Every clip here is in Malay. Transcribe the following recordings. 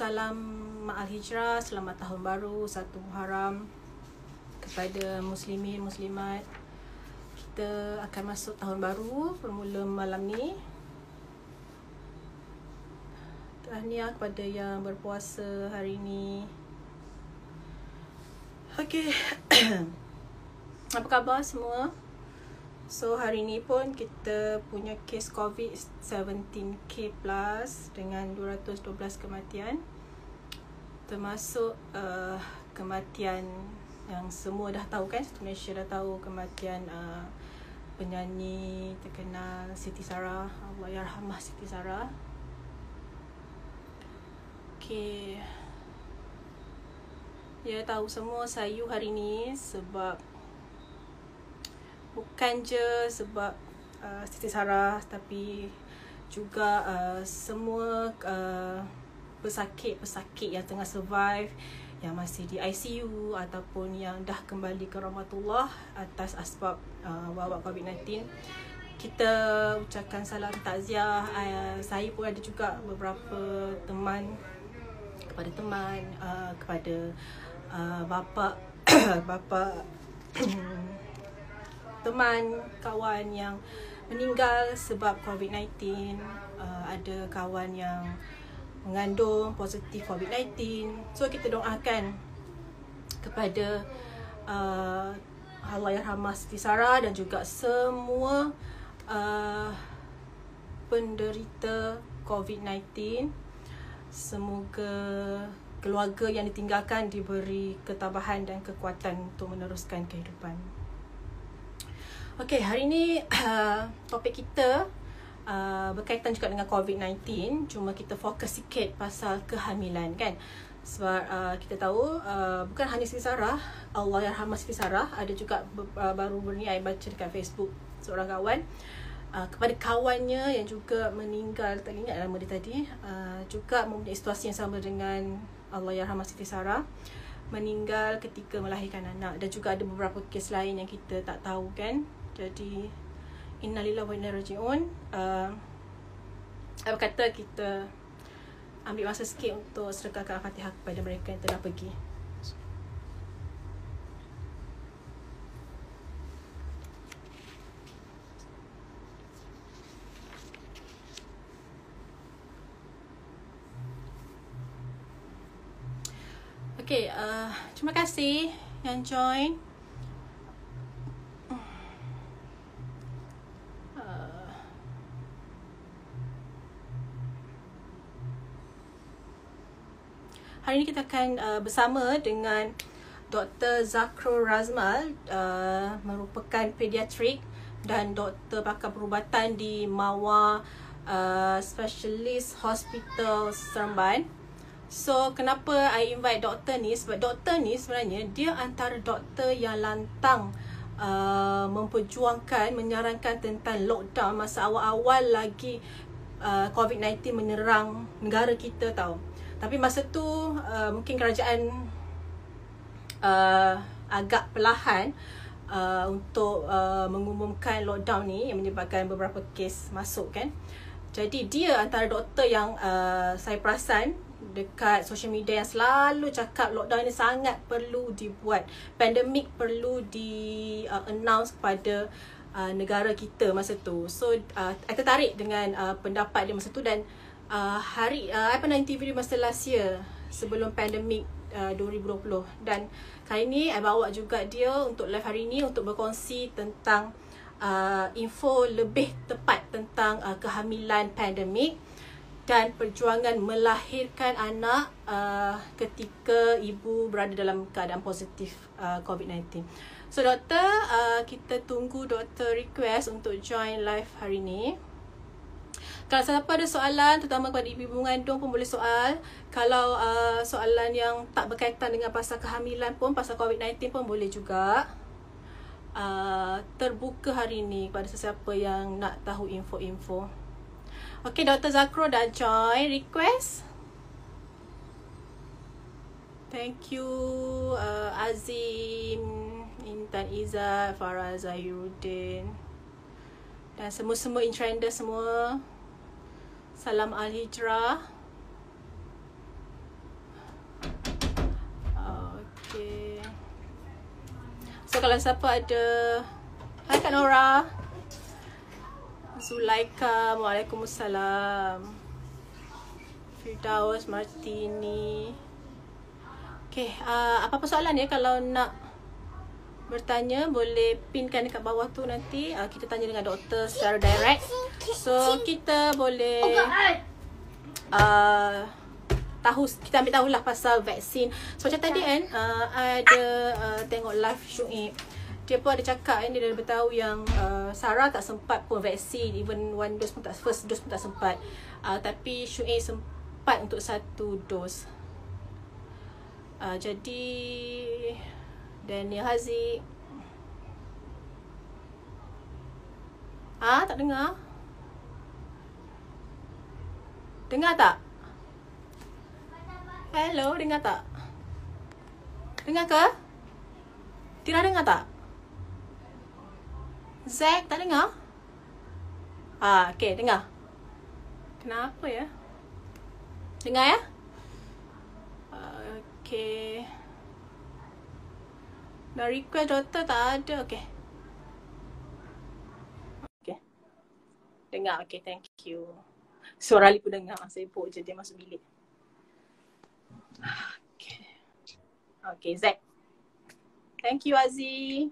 salam ma'al hijrah, selamat tahun baru, satu muharam kepada muslimin, muslimat. Kita akan masuk tahun baru bermula malam ni. Tahniah kepada yang berpuasa hari ni. Okey. Apa khabar semua? So hari ni pun kita punya kes COVID 17K plus dengan 212 kematian termasuk uh, kematian yang semua dah tahu kan satu Malaysia dah tahu kematian uh, penyanyi terkenal Siti Zara Allah rahmah Siti Zara. Okay Ya tahu semua sayu hari ni sebab bukan je sebab uh, Siti Sarah tapi juga uh, semua uh, pesakit-pesakit yang tengah survive yang masih di ICU ataupun yang dah kembali ke rahmatullah atas asbab uh, wabak COVID-19 kita ucapkan salam takziah uh, saya pun ada juga beberapa teman kepada teman uh, kepada uh, bapa bapa teman, kawan yang meninggal sebab COVID-19 uh, Ada kawan yang mengandung positif COVID-19 So kita doakan kepada uh, Allah Yarhamah Siti Sarah dan juga semua uh, penderita COVID-19 Semoga keluarga yang ditinggalkan diberi ketabahan dan kekuatan untuk meneruskan kehidupan. Okay, hari ni uh, topik kita uh, berkaitan juga dengan COVID-19 Cuma kita fokus sikit pasal kehamilan kan Sebab uh, kita tahu uh, bukan hanya Siti Sarah Allah Yang Rahmat Siti Sarah Ada juga uh, baru ni saya baca dekat Facebook seorang kawan uh, Kepada kawannya yang juga meninggal Tak ingat nama dia tadi uh, Juga mempunyai situasi yang sama dengan Allah Yang Rahmat Siti Sarah meninggal ketika melahirkan anak dan juga ada beberapa kes lain yang kita tak tahu kan jadi innalillahi wa inna ilaihi Uh, apa kata kita ambil masa sikit untuk sedekahkan Al-Fatihah kepada mereka yang telah pergi. Okay, uh, terima kasih yang join. hari ini kita akan uh, bersama dengan Dr. Zakro Razmal, uh, merupakan pediatrik dan doktor pakar perubatan di Mawa uh, Specialist Hospital Seremban. So, kenapa I invite doktor ni? Sebab doktor ni sebenarnya dia antara doktor yang lantang Uh, memperjuangkan, menyarankan tentang lockdown masa awal-awal lagi uh, COVID-19 menyerang negara kita tau. Tapi masa tu uh, mungkin kerajaan uh, agak perlahan uh, untuk uh, mengumumkan lockdown ni yang menyebabkan beberapa kes masuk kan. Jadi dia antara doktor yang uh, saya perasan dekat social media yang selalu cakap lockdown ni sangat perlu dibuat. Pandemik perlu di uh, announce kepada uh, negara kita masa tu. So uh, saya tertarik dengan uh, pendapat dia masa tu dan uh, hari uh, I pernah interview masa last year sebelum pandemik ah, uh, 2020 dan kali ni I bawa juga dia untuk live hari ni untuk berkongsi tentang uh, info lebih tepat tentang uh, kehamilan pandemik dan perjuangan melahirkan anak uh, ketika ibu berada dalam keadaan positif uh, COVID-19. So doktor, uh, kita tunggu doktor request untuk join live hari ini. Kalau siapa ada soalan terutama kepada ibu mengandung pun boleh soal. Kalau uh, soalan yang tak berkaitan dengan pasal kehamilan pun pasal COVID-19 pun boleh juga. Uh, terbuka hari ini kepada sesiapa yang nak tahu info-info. Okey, Dr. Zakro dah join. Request? Thank you uh, Azim, Intan Iza, Farah Zahirudin dan semua-semua intrender semua. -semua, semua. Salam Al-Hijrah Okay So kalau siapa ada Hai Kak Nora Zulaika Waalaikumsalam Firdaus Martini Okay, uh, apa-apa soalan ya kalau nak bertanya boleh pinkan dekat bawah tu nanti uh, kita tanya dengan doktor secara direct. So kita boleh uh, tahu kita ambil tahulah pasal vaksin. So macam tadi kan uh, ada uh, tengok live Shuib. Dia pun ada cakap kan dia dah beritahu yang uh, Sarah tak sempat pun vaksin even one dose pun tak first dose pun tak sempat. Uh, tapi Shuib sempat untuk satu dos. Uh, jadi Daniel Haziq Ah tak dengar? Dengar tak? Hello, dengar tak? Dengar ke? Tira dengar tak? Zack tak dengar? Ah, okey, dengar. Kenapa ya? Dengar ya? Ah, okey. Dah request doktor tak ada. Okay. Okay. Dengar. Okay. Thank you. Suara Ali pun dengar. Sibuk je dia masuk bilik. Okay. Okay. Zack. Thank you Aziz.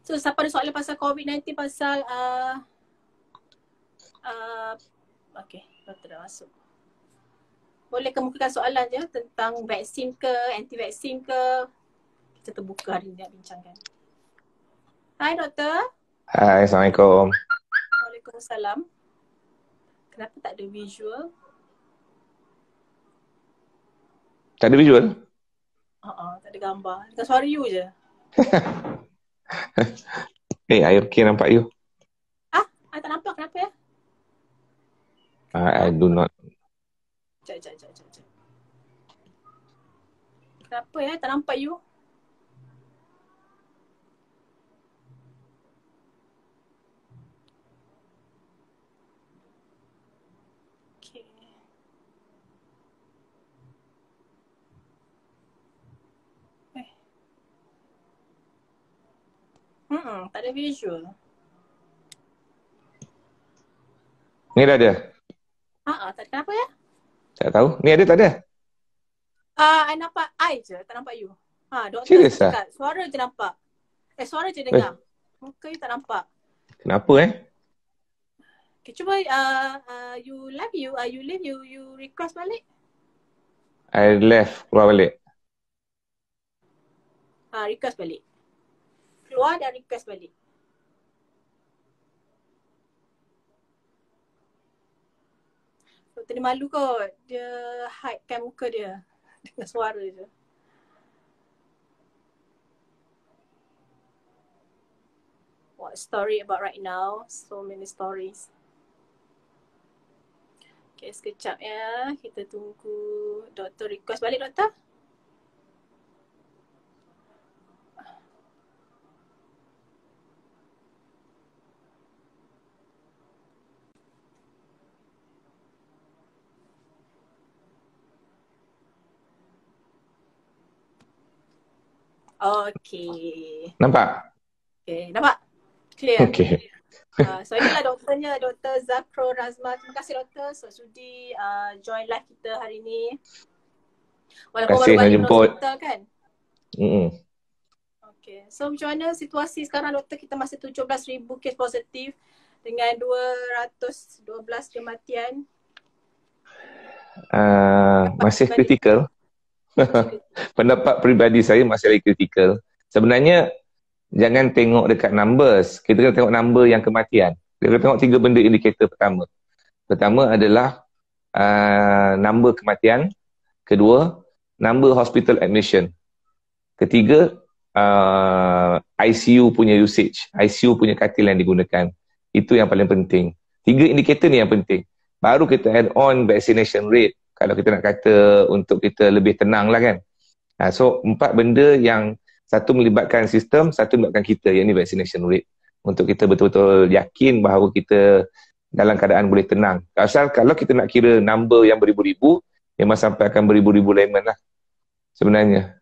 So siapa ada soalan pasal COVID-19 pasal uh, uh, Okay, doktor dah masuk Boleh kemukakan soalan je tentang vaksin ke, anti-vaksin ke kita terbuka hari ni nak bincangkan. Hai doktor. Hai, Assalamualaikum. Waalaikumsalam. Kenapa tak ada visual? Tak ada visual? Uh uh tak ada gambar. tak suara you je. eh, hey, I okay nampak you. Ah, I tak nampak kenapa ya? I, I do not. Sekejap, sekejap, sekejap. Kenapa ya? Tak nampak you. Hmm, tak ada visual. Ni dah dia. Ah, ah, tak ada apa ya? Tak tahu. Ni ada tak ada? Ah, uh, I nampak I je, tak nampak you. Ha, doktor Serius lah? Suara je nampak. Eh, suara je eh. dengar. Eh. Okay, tak nampak. Kenapa eh? Okay, cuba uh, uh, you left you, uh, you leave you, you request balik. I left, keluar balik. Ah, uh, request balik keluar dan request balik. Doktor dia malu kot. Dia hidekan muka dia dengan suara dia. What story about right now? So many stories. Okay, sekejap ya. Kita tunggu doktor request balik doktor. Okay. Nampak? Okay, nampak? Clear. Okay. Uh, so inilah doktornya, Dr. Zakro Razma. Terima kasih doktor so, sudi uh, join live kita hari ini. Walaupun Terima kasih nak jemput. Kita, kan? Mm-hmm. Okay, so macam mana situasi sekarang doktor kita masih 17,000 kes positif dengan 212 kematian. Uh, masih kritikal. Ini. pendapat pribadi saya masih lagi kritikal. Sebenarnya, jangan tengok dekat numbers. Kita kena tengok number yang kematian. Kita kena tengok tiga benda indikator pertama. Pertama adalah uh, number kematian. Kedua, number hospital admission. Ketiga, uh, ICU punya usage. ICU punya katil yang digunakan. Itu yang paling penting. Tiga indikator ni yang penting. Baru kita add on vaccination rate kalau kita nak kata untuk kita lebih tenang lah kan. Ha, so empat benda yang satu melibatkan sistem, satu melibatkan kita, yang ini vaccination rate. Untuk kita betul-betul yakin bahawa kita dalam keadaan boleh tenang. Asal kalau kita nak kira number yang beribu-ribu, memang sampai akan beribu-ribu layman lah sebenarnya.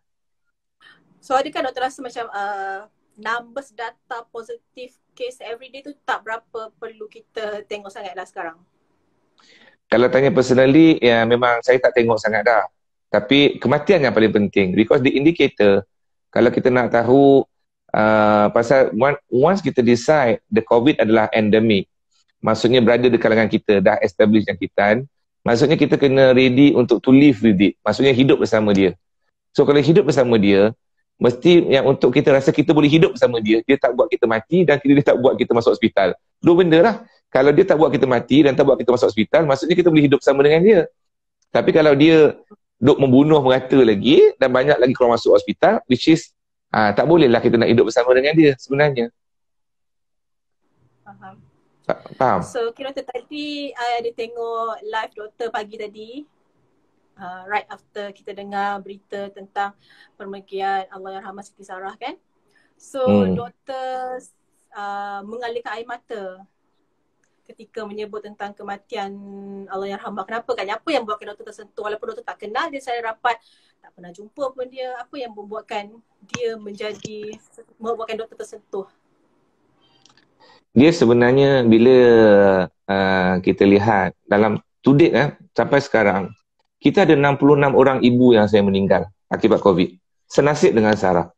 So adakah doktor rasa macam uh, numbers data positif case every day tu tak berapa perlu kita tengok sangat lah sekarang? kalau tanya personally ya memang saya tak tengok sangat dah tapi kematian yang paling penting because the indicator kalau kita nak tahu uh, pasal one, once kita decide the covid adalah endemic maksudnya berada di kalangan kita dah establish yang kita kan. maksudnya kita kena ready untuk to live with it maksudnya hidup bersama dia so kalau hidup bersama dia mesti yang untuk kita rasa kita boleh hidup bersama dia dia tak buat kita mati dan dia tak buat kita masuk hospital dua benda lah kalau dia tak buat kita mati dan tak buat kita masuk hospital, maksudnya kita boleh hidup sama dengan dia. Tapi kalau dia duk membunuh merata lagi dan banyak lagi keluar masuk hospital, which is ha, tak bolehlah kita nak hidup bersama dengan dia sebenarnya. Faham. Faham. So, kira tadi I ada tengok live doktor pagi tadi. Uh, right after kita dengar berita tentang permegian Allahyarham Siti Sarah kan. So, hmm. doktor uh, mengalirkan air mata ketika menyebut tentang kematian Allah yang rahmah. Kenapa kan? Apa yang buatkan doktor tersentuh walaupun doktor tak kenal dia secara rapat, tak pernah jumpa pun dia. Apa yang membuatkan dia menjadi, membuatkan doktor tersentuh? Dia sebenarnya bila uh, kita lihat dalam tudik eh, sampai sekarang, kita ada 66 orang ibu yang saya meninggal akibat COVID. Senasib dengan Sarah.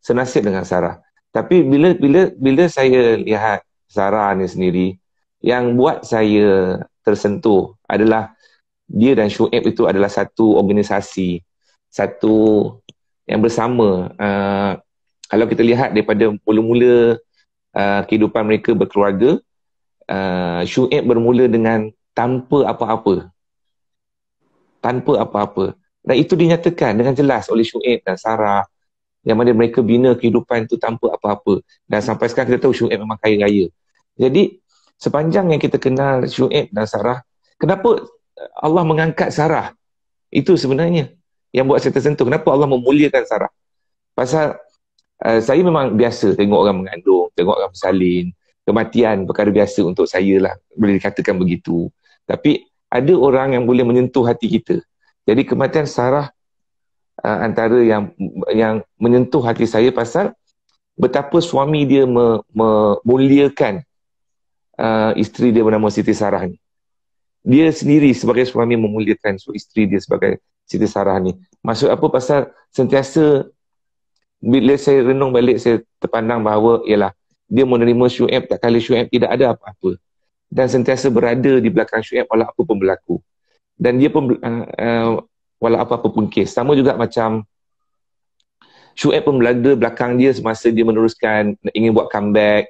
Senasib dengan Sarah. Tapi bila bila bila saya lihat Sarah ni sendiri, uh, yang buat saya tersentuh adalah dia dan Shoaib itu adalah satu organisasi satu yang bersama uh, kalau kita lihat daripada mula-mula uh, kehidupan mereka berkeluarga uh, Shoaib bermula dengan tanpa apa-apa tanpa apa-apa dan itu dinyatakan dengan jelas oleh Shoaib dan Sarah yang mana mereka bina kehidupan itu tanpa apa-apa dan sampai sekarang kita tahu Shoaib memang kaya raya jadi sepanjang yang kita kenal Syuib dan Sarah, kenapa Allah mengangkat Sarah? Itu sebenarnya yang buat saya tersentuh. Kenapa Allah memuliakan Sarah? Pasal uh, saya memang biasa tengok orang mengandung, tengok orang bersalin, kematian perkara biasa untuk saya lah, boleh dikatakan begitu. Tapi ada orang yang boleh menyentuh hati kita. Jadi kematian Sarah uh, antara yang yang menyentuh hati saya pasal betapa suami dia memuliakan me, uh, isteri dia bernama Siti Sarah ni. Dia sendiri sebagai suami memuliakan so isteri dia sebagai Siti Sarah ni. Maksud apa pasal sentiasa bila saya renung balik saya terpandang bahawa ialah dia menerima Syuaib tak kala Syuaib tidak ada apa-apa dan sentiasa berada di belakang Syuaib walau apa pun berlaku. Dan dia pun uh, uh, walau apa-apa pun kes. Sama juga macam Syuaib pun berada belakang dia semasa dia meneruskan ingin buat comeback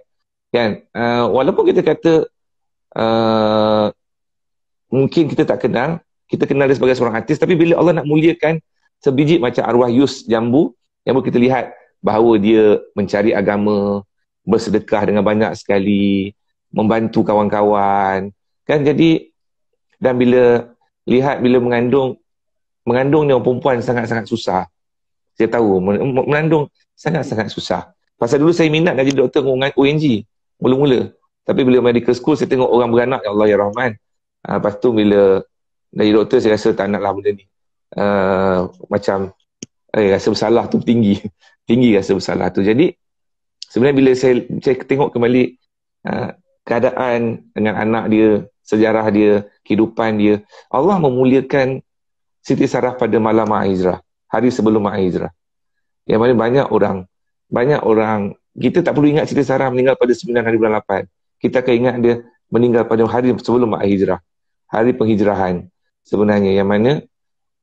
kan uh, walaupun kita kata uh, mungkin kita tak kenal kita kenal dia sebagai seorang artis tapi bila Allah nak muliakan sebiji macam arwah Yus Jambu yang kita lihat bahawa dia mencari agama bersedekah dengan banyak sekali membantu kawan-kawan kan jadi dan bila lihat bila mengandung mengandung ni orang perempuan sangat-sangat susah saya tahu mengandung sangat-sangat susah pasal dulu saya minat nak jadi doktor UNG mula-mula. Tapi bila medical school, saya tengok orang beranak, Ya Allah, Ya Rahman. Uh, lepas tu bila dari doktor, saya rasa tak nak lah benda ni. Uh, macam, eh, rasa bersalah tu tinggi. tinggi rasa bersalah tu. Jadi, sebenarnya bila saya, saya tengok kembali uh, keadaan dengan anak dia, sejarah dia, kehidupan dia, Allah memuliakan Siti Sarah pada malam Ma'ah Hari sebelum Ma'ah Hijrah. Yang mana banyak orang, banyak orang kita tak perlu ingat Siti Sarah meninggal pada 9 hari bulan 8. Kita akan ingat dia meninggal pada hari sebelum Mak Hijrah. Hari penghijrahan sebenarnya. Yang mana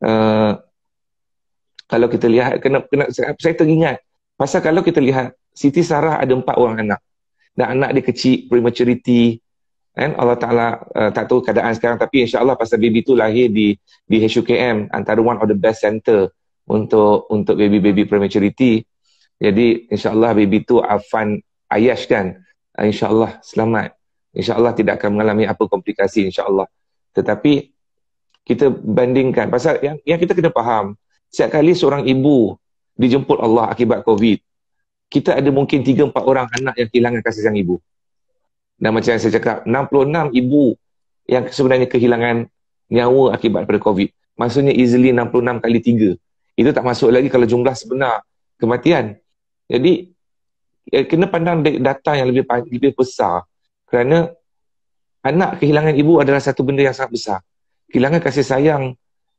uh, kalau kita lihat, kena, kena, saya teringat. Pasal kalau kita lihat, Siti Sarah ada empat orang anak. Dan anak dia kecil, prematurity. And Allah Ta'ala uh, tak tahu keadaan sekarang. Tapi insya Allah pasal baby tu lahir di di HUKM. Antara one of the best center untuk untuk baby-baby prematurity. Jadi insyaAllah baby tu Afan Ayash kan ah, InsyaAllah selamat InsyaAllah tidak akan mengalami apa komplikasi insyaAllah Tetapi kita bandingkan Pasal yang, yang kita kena faham Setiap kali seorang ibu dijemput Allah akibat COVID Kita ada mungkin 3-4 orang anak yang kehilangan kasih sayang ibu Dan macam yang saya cakap 66 ibu yang sebenarnya kehilangan nyawa akibat daripada COVID Maksudnya easily 66 kali 3 Itu tak masuk lagi kalau jumlah sebenar kematian jadi eh, kena pandang data yang lebih lebih besar kerana anak kehilangan ibu adalah satu benda yang sangat besar. Kehilangan kasih sayang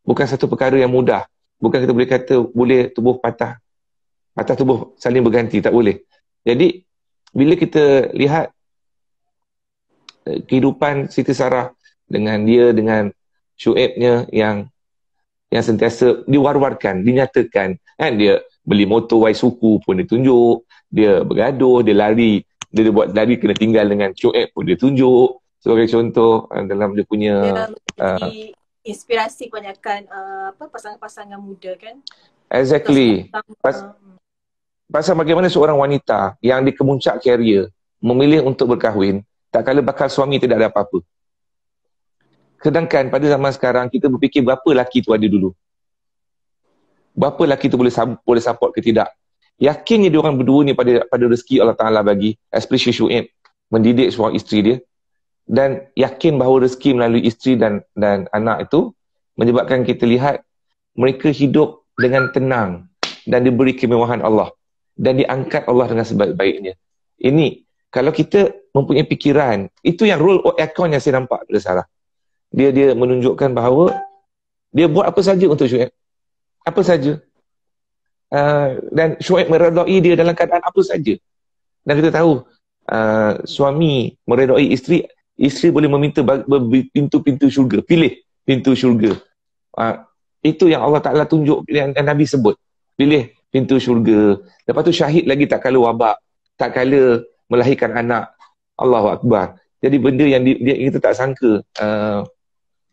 bukan satu perkara yang mudah. Bukan kita boleh kata boleh tubuh patah patah tubuh saling berganti tak boleh. Jadi bila kita lihat eh, kehidupan Siti Sarah dengan dia dengan Shuaibnya yang yang sentiasa diwar-warkan, dinyatakan kan dia beli motor Y suku pun dia tunjuk, dia bergaduh, dia lari, dia, dia buat lari kena tinggal dengan QF pun dia tunjuk. Sebagai contoh ah, dalam dia punya dia uh, inspirasi kebanyakan uh, apa pasangan-pasangan muda kan. Exactly. Hmm. Pas, pasal bagaimana seorang wanita yang di kemuncak karier memilih untuk berkahwin, tak kala bakal suami tidak ada apa-apa. Sedangkan pada zaman sekarang kita berfikir berapa lelaki tu ada dulu berapa lelaki tu boleh boleh support ke tidak yakinnya dia orang berdua ni pada pada rezeki Allah Taala bagi especially Shu'aib mendidik seorang isteri dia dan yakin bahawa rezeki melalui isteri dan dan anak itu menyebabkan kita lihat mereka hidup dengan tenang dan diberi kemewahan Allah dan diangkat Allah dengan sebaik-baiknya. Ini kalau kita mempunyai fikiran, itu yang role of account yang saya nampak pada Sarah. Dia dia menunjukkan bahawa dia buat apa saja untuk Syuaib apa saja. Uh, dan Shu'aib meredai dia dalam keadaan apa saja. Dan kita tahu uh, suami meredai isteri, isteri boleh meminta pintu-pintu syurga, pilih pintu syurga. Uh, itu yang Allah Ta'ala tunjuk yang, yang Nabi sebut. Pilih pintu syurga. Lepas tu syahid lagi tak kala wabak, tak kala melahirkan anak. Allahu Akbar. Jadi benda yang di, dia, kita tak sangka uh,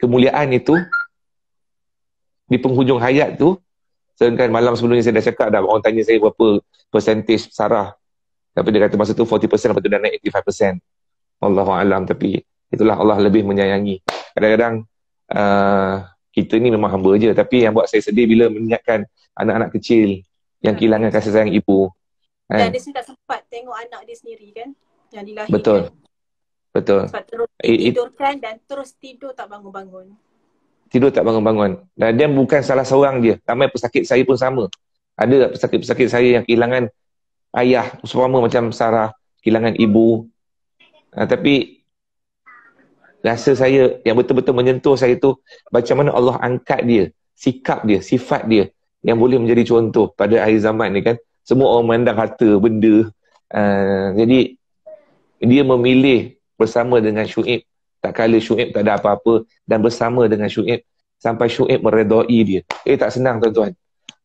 kemuliaan itu di penghujung hayat tu So kan malam sebelumnya saya dah cakap dah orang tanya saya berapa persentis Sarah. Tapi dia kata masa tu 40% lepas tu dah naik 85%. Allah alam tapi itulah Allah lebih menyayangi. Kadang-kadang uh, kita ni memang hamba je tapi yang buat saya sedih bila mengingatkan anak-anak kecil yang kehilangan kasih sayang ibu. Kan? Dan kan? dia sendiri tak sempat tengok anak dia sendiri kan yang dilahirkan. Betul. Betul. Sebab terus tidurkan dan terus tidur tak bangun-bangun tidur tak bangun-bangun. Dan dia bukan salah seorang dia. Ramai pesakit saya pun sama. Ada pesakit-pesakit saya yang kehilangan ayah, seorang macam Sarah, kehilangan ibu. Ha, tapi rasa saya yang betul-betul menyentuh saya tu macam mana Allah angkat dia, sikap dia, sifat dia yang boleh menjadi contoh pada akhir zaman ni kan. Semua orang mendang harta, benda. Uh, jadi dia memilih bersama dengan Syuib tak kala Syuib tak ada apa-apa dan bersama dengan Syuib sampai Syuib meredai dia. Eh tak senang tuan-tuan.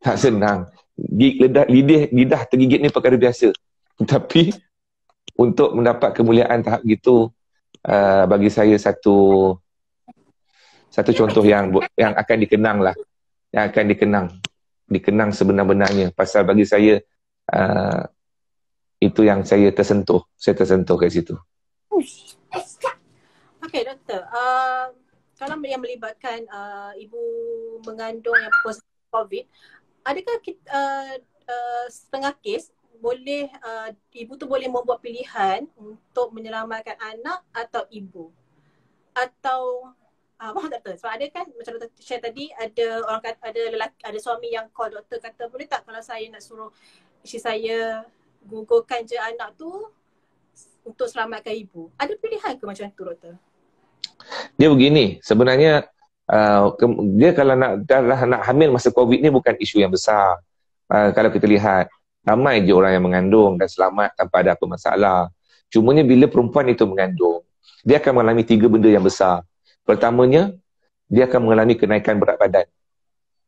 Tak senang. Gig Lidah, lidah, lidah tergigit ni perkara biasa. Tapi untuk mendapat kemuliaan tahap gitu uh, bagi saya satu satu contoh yang yang akan dikenang lah. Yang akan dikenang. Dikenang sebenar-benarnya. Pasal bagi saya uh, itu yang saya tersentuh. Saya tersentuh kat situ. Okay doktor, uh, kalau yang melibatkan uh, ibu mengandung yang positif COVID, adakah kita, uh, uh, setengah kes boleh uh, ibu tu boleh membuat pilihan untuk menyelamatkan anak atau ibu? Atau ah uh, doktor, sebab ada kan macam doktor saya tadi ada orang kata, ada lelaki ada suami yang call doktor kata boleh tak kalau saya nak suruh isteri saya gugurkan je anak tu untuk selamatkan ibu. Ada pilihan ke macam tu doktor? Dia begini, sebenarnya uh, ke, dia kalau nak darah nak hamil masa COVID ni bukan isu yang besar. Uh, kalau kita lihat, ramai je orang yang mengandung dan selamat tanpa ada apa masalah. Cumanya bila perempuan itu mengandung, dia akan mengalami tiga benda yang besar. Pertamanya, dia akan mengalami kenaikan berat badan.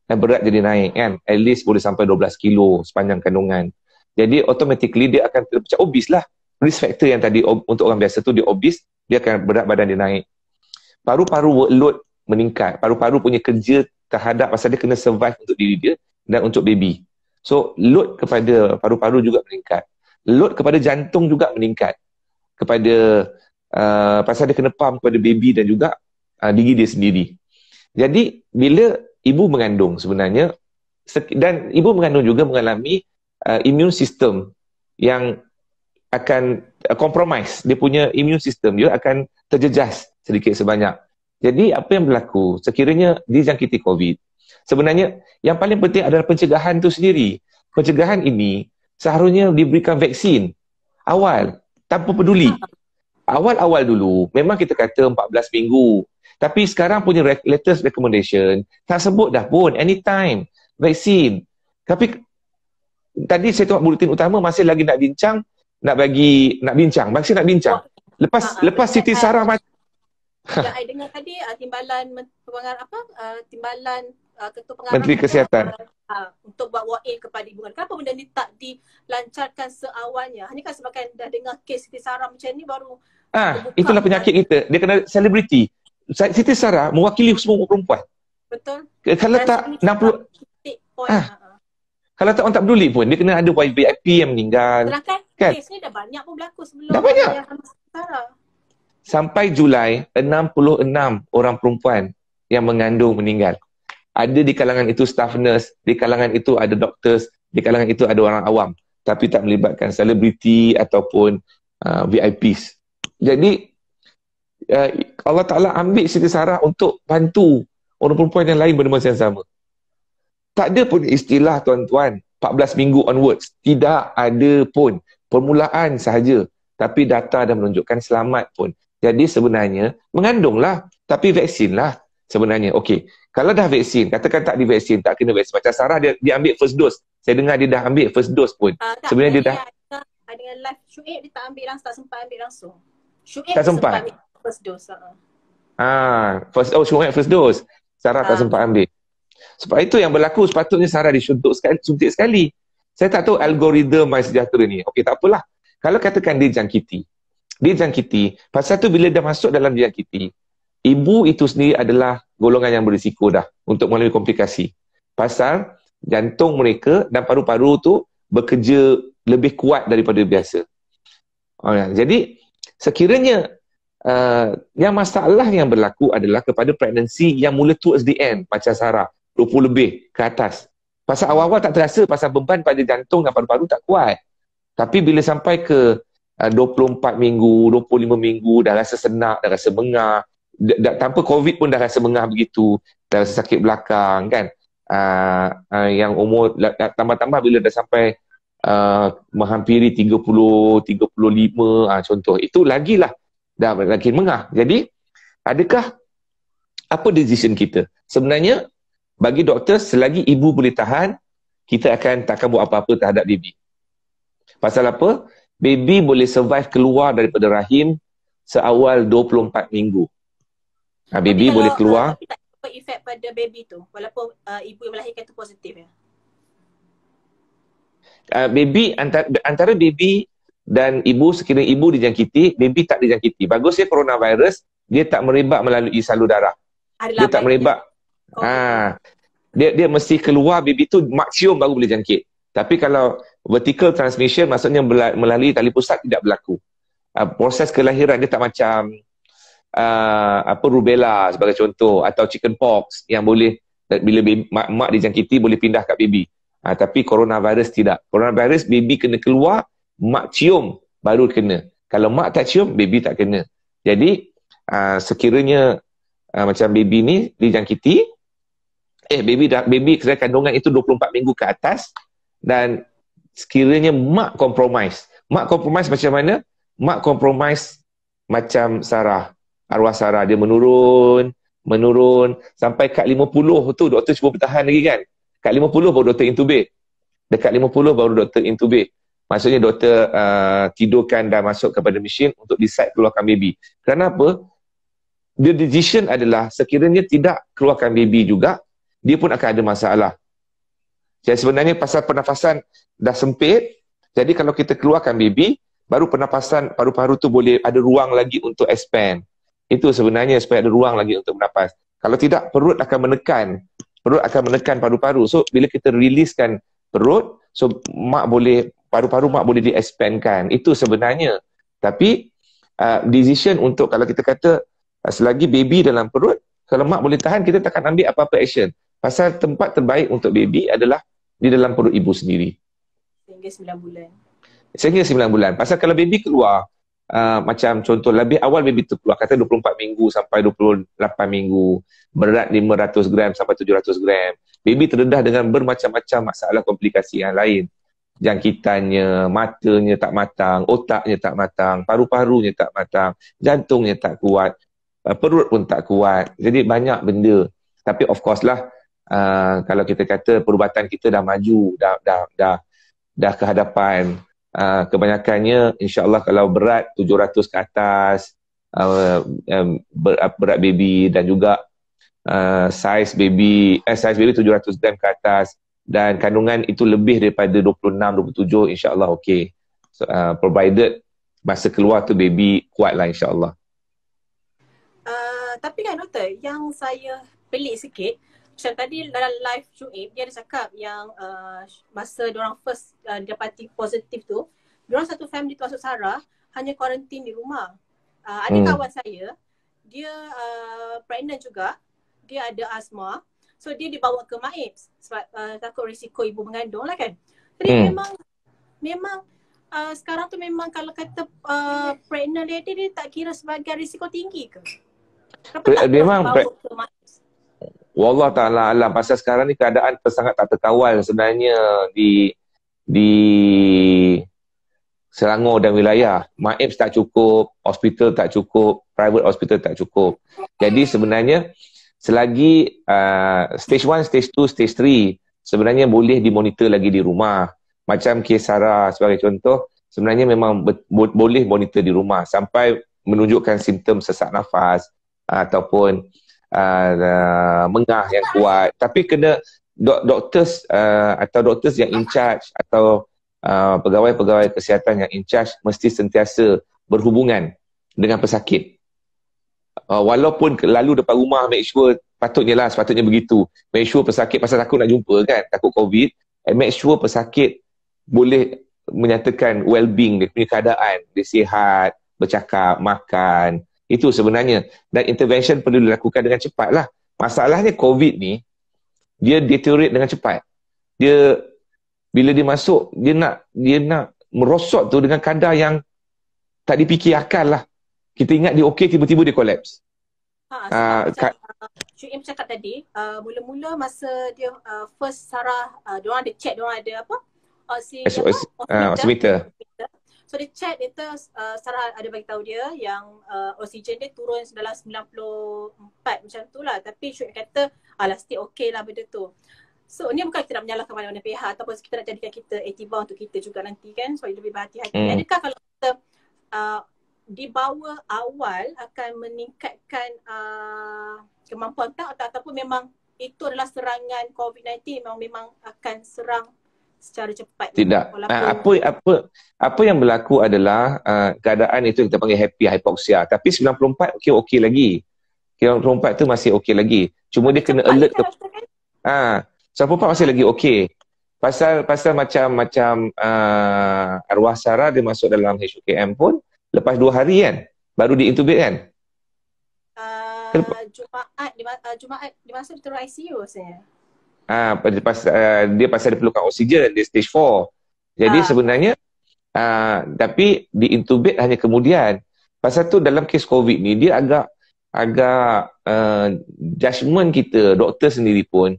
Dan berat jadi naik kan, at least boleh sampai 12 kilo sepanjang kandungan. Jadi automatically dia akan terpecah obese lah. Risk factor yang tadi untuk orang biasa tu dia obese, dia akan berat badan dia naik paru-paru workload meningkat, paru-paru punya kerja terhadap pasal dia kena survive untuk diri dia dan untuk baby. So, load kepada paru-paru juga meningkat. Load kepada jantung juga meningkat. Kepada uh, pasal dia kena pump kepada baby dan juga uh, diri dia sendiri. Jadi, bila ibu mengandung sebenarnya dan ibu mengandung juga mengalami uh, immune system yang akan uh, compromise dia punya imun sistem dia akan terjejas sedikit sebanyak. Jadi apa yang berlaku sekiranya dijangkiti COVID? Sebenarnya yang paling penting adalah pencegahan itu sendiri. Pencegahan ini seharusnya diberikan vaksin awal tanpa peduli. Awal-awal dulu memang kita kata 14 minggu. Tapi sekarang punya re- latest recommendation tak sebut dah pun anytime vaksin. Tapi tadi saya tengok bulletin utama masih lagi nak bincang nak bagi nak bincang masih nak bincang lepas ha, lepas Siti kan. Sarah mati. Yang saya ha. dengar tadi uh, timbalan kewangan apa uh, timbalan uh, ketua pengarah Menteri Kesihatan uh, untuk buat wa'il kepada ibu bapa. Kan. kenapa benda ni tak dilancarkan seawalnya hanya kan sebabkan dah dengar kes Siti Sarah macam ni baru ah itulah penyakit kita dia kena selebriti Siti Sarah mewakili semua perempuan betul kalau Dan tak 60 ah. Uh, kalau tak orang tak peduli pun dia kena ada YVIP yang meninggal Terangkan, kan? kes ni dah banyak pun berlaku sebelum dah banyak yang... Sampai Julai, 66 orang perempuan yang mengandung meninggal. Ada di kalangan itu staff nurse, di kalangan itu ada doktor, di kalangan itu ada orang awam. Tapi tak melibatkan selebriti ataupun uh, VIPs. Jadi, uh, Allah Ta'ala ambil Siti Sarah untuk bantu orang perempuan yang lain bermasa yang sama. Tak ada pun istilah tuan-tuan, 14 minggu onwards. Tidak ada pun. Permulaan sahaja tapi data dah menunjukkan selamat pun. Jadi sebenarnya mengandunglah tapi vaksinlah sebenarnya. Okey, kalau dah vaksin, katakan tak divaksin, tak kena vaksin. Macam Sarah dia, dia ambil first dose. Saya dengar dia dah ambil first dose pun. Uh, tak, sebenarnya dia, dia dah. Dengan live Shuib dia tak ambil langsung, tak sempat ambil langsung. Shuib tak sempat. sempat ambil first dose. Uh. Ah, first, oh Shuib first dose. Sarah uh. tak ah. sempat ambil. Sebab itu yang berlaku sepatutnya Sarah disuntik sekali, suntik sekali. Saya tak tahu algoritma sejahtera ni. Okey, tak apalah kalau katakan dia jangkiti, dia jangkiti, pasal tu bila dah masuk dalam jangkiti, ibu itu sendiri adalah golongan yang berisiko dah untuk mengalami komplikasi. Pasal jantung mereka dan paru-paru tu bekerja lebih kuat daripada biasa. Oh, ya. Jadi, sekiranya uh, yang masalah yang berlaku adalah kepada pregnancy yang mula towards the end, macam Sarah, 20 lebih ke atas. Pasal awal-awal tak terasa, pasal beban pada jantung dan paru-paru tak kuat. Tapi bila sampai ke uh, 24 minggu, 25 minggu, dah rasa senak, dah rasa mengah. Da, da, tanpa COVID pun dah rasa mengah begitu. Dah rasa sakit belakang, kan? Uh, uh, yang umur, tambah-tambah bila dah sampai uh, menghampiri 30, 35 uh, contoh. Itu lagi lah dah lagi mengah. Jadi, adakah apa decision kita? Sebenarnya, bagi doktor, selagi ibu boleh tahan, kita akan takkan buat apa-apa terhadap baby. Pasal apa? Baby boleh survive keluar daripada rahim seawal 24 minggu. Ha, baby kalau, boleh uh, keluar. Tapi tak ada efek pada baby tu walaupun uh, ibu yang melahirkan tu positif ya. Uh, baby antara, antara baby dan ibu sekiranya ibu dijangkiti, baby tak dijangkiti. Bagusnya coronavirus dia tak merebak melalui salur darah. Adalah dia tak merebak. Oh. Ah. Ha, dia dia mesti keluar baby tu maksimum baru boleh jangkit. Tapi kalau vertical transmission maksudnya melalui tali pusat tidak berlaku. Uh, proses kelahiran dia tak macam uh, apa rubella sebagai contoh atau chicken pox yang boleh bila mak, mak dijangkiti boleh pindah kat baby. Uh, tapi coronavirus tidak. Coronavirus baby kena keluar, mak cium baru kena. Kalau mak tak cium, baby tak kena. Jadi uh, sekiranya uh, macam baby ni dijangkiti eh baby dah baby kandungan itu 24 minggu ke atas dan sekiranya mak kompromis. Mak kompromis macam mana? Mak kompromis macam Sarah. Arwah Sarah dia menurun, menurun sampai kat 50 tu doktor cuba bertahan lagi kan. Kat 50 baru doktor intubate. Dekat 50 baru doktor intubate. Maksudnya doktor uh, tidurkan dan masuk kepada mesin untuk decide keluarkan baby. Kenapa? The decision adalah sekiranya tidak keluarkan baby juga, dia pun akan ada masalah. Jadi sebenarnya pasal pernafasan dah sempit, jadi kalau kita keluarkan baby, baru pernafasan paru-paru tu boleh ada ruang lagi untuk expand. Itu sebenarnya supaya ada ruang lagi untuk bernafas. Kalau tidak, perut akan menekan. Perut akan menekan paru-paru. So, bila kita riliskan perut, so mak boleh, paru-paru mak boleh di-expandkan. Itu sebenarnya. Tapi, uh, decision untuk kalau kita kata, uh, selagi baby dalam perut, kalau mak boleh tahan, kita takkan ambil apa-apa action. Pasal tempat terbaik untuk baby adalah di dalam perut ibu sendiri. Sehingga 9 bulan. Sehingga 9 bulan. Pasal kalau baby keluar, uh, macam contoh lebih awal baby keluar kata 24 minggu sampai 28 minggu, berat 500 gram sampai 700 gram, baby terdedah dengan bermacam-macam masalah komplikasi yang lain. Jangkitannya, matanya tak matang, otaknya tak matang, paru-parunya tak matang, jantungnya tak kuat, uh, perut pun tak kuat. Jadi banyak benda. Tapi of course lah, uh, kalau kita kata perubatan kita dah maju dah dah dah dah ke hadapan uh, kebanyakannya insyaallah kalau berat 700 ke atas uh, um, ber, berat baby dan juga uh, size baby eh, size baby 700 gram ke atas dan kandungan itu lebih daripada 26 27 insyaallah okey so, uh, provided masa keluar tu baby kuat lah insyaallah Uh, tapi kan doktor yang saya pelik sikit uh, macam tadi dalam live Shuib dia ada cakap yang uh, masa orang first uh, dapati positif tu orang satu family termasuk Sarah hanya quarantine di rumah uh, ada hmm. kawan saya dia uh, pregnant juga dia ada asma so dia dibawa ke maib sebab uh, takut risiko ibu mengandung lah kan Tapi hmm. memang memang uh, sekarang tu memang kalau kata uh, pregnant lady dia tak kira sebagai risiko tinggi ke? Kenapa tak memang pre- Wallah ta'ala alam pasal sekarang ni keadaan sangat tak terkawal sebenarnya di di Selangor dan wilayah. Maibs tak cukup, hospital tak cukup, private hospital tak cukup. Jadi sebenarnya selagi uh, stage 1, stage 2, stage 3 sebenarnya boleh dimonitor lagi di rumah. Macam kes Sarah sebagai contoh, sebenarnya memang bo- boleh monitor di rumah sampai menunjukkan simptom sesak nafas uh, ataupun uh, mengah yang kuat tapi kena do- doktor uh, atau doktor yang in charge atau uh, pegawai-pegawai kesihatan yang in charge mesti sentiasa berhubungan dengan pesakit uh, walaupun lalu depan rumah make sure patutnya lah sepatutnya begitu make sure pesakit pasal takut nak jumpa kan takut covid and make sure pesakit boleh menyatakan well-being dia punya keadaan dia sihat bercakap makan itu sebenarnya. Dan intervention perlu dilakukan dengan cepat lah. Masalahnya COVID ni, dia deteriorate dengan cepat. Dia, bila dia masuk, dia nak, dia nak merosot tu dengan kadar yang tak dipikirkan lah. Kita ingat dia okey, tiba-tiba dia collapse. Ha, ah, uh, Syuim cakap tadi, uh, mula-mula masa dia uh, first Sarah, uh, dia ada check, dia ada apa? Oximeter. Uh, uh, So dia chat dia tu uh, Sarah ada bagi tahu dia yang uh, oksigen dia turun dalam 94 macam tu lah. Tapi Syuk kata alah still okay lah benda tu. So ni bukan kita nak menyalahkan mana-mana pihak ataupun kita nak jadikan kita etibar untuk kita juga nanti kan. So lebih berhati-hati. Hmm. Adakah kalau kita uh, dibawa awal akan meningkatkan uh, kemampuan tak atau, ataupun memang itu adalah serangan COVID-19 memang memang akan serang secara cepat. Tidak. Walaupun ah, apa apa apa yang berlaku adalah uh, keadaan itu kita panggil happy hypoxia. Tapi 94 okey okey lagi. 94 tu masih okey lagi. Cuma dia kena cepat alert ke. Kan? Ha, ah, Sapu masih lagi okey. Pasal pasal macam-macam uh, arwah Sarah dia masuk dalam HUKM pun lepas dua hari kan baru diintubate kan? Uh, Jumaat, di, uh, Jumaat dia masuk terus ICU saya. Ah, uh, lepas uh, ah, dia pasal dia perlukan oksigen dia stage 4. Jadi ha. sebenarnya uh, tapi intubate hanya kemudian. Pasal tu dalam kes COVID ni dia agak agak uh, judgement kita doktor sendiri pun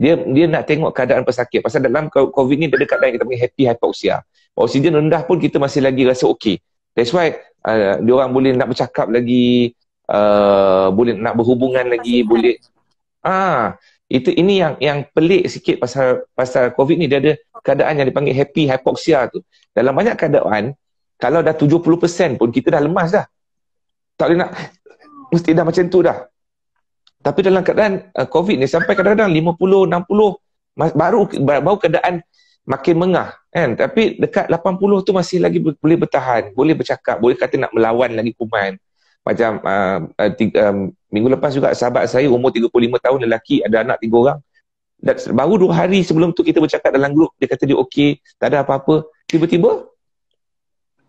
dia dia nak tengok keadaan pesakit pasal dalam COVID ni dekat dalam kita panggil happy hypoxia. Oksigen rendah pun kita masih lagi rasa okey. That's why uh, dia orang boleh nak bercakap lagi uh, boleh nak berhubungan lagi, masih boleh ah itu ini yang yang pelik sikit pasal pasal COVID ni dia ada keadaan yang dipanggil happy hypoxia tu. Dalam banyak keadaan kalau dah 70% pun kita dah lemas dah. Tak boleh nak mesti dah macam tu dah. Tapi dalam keadaan uh, COVID ni sampai kadang-kadang 50 60 baru baru keadaan makin mengah kan tapi dekat 80 tu masih lagi boleh bertahan boleh bercakap boleh kata nak melawan lagi kuman macam uh, ah, uh, ah, tiga, ah, um, minggu lepas juga sahabat saya umur 35 tahun lelaki ada anak tiga orang dan baru dua hari sebelum tu kita bercakap dalam grup dia kata dia okey tak ada apa-apa tiba-tiba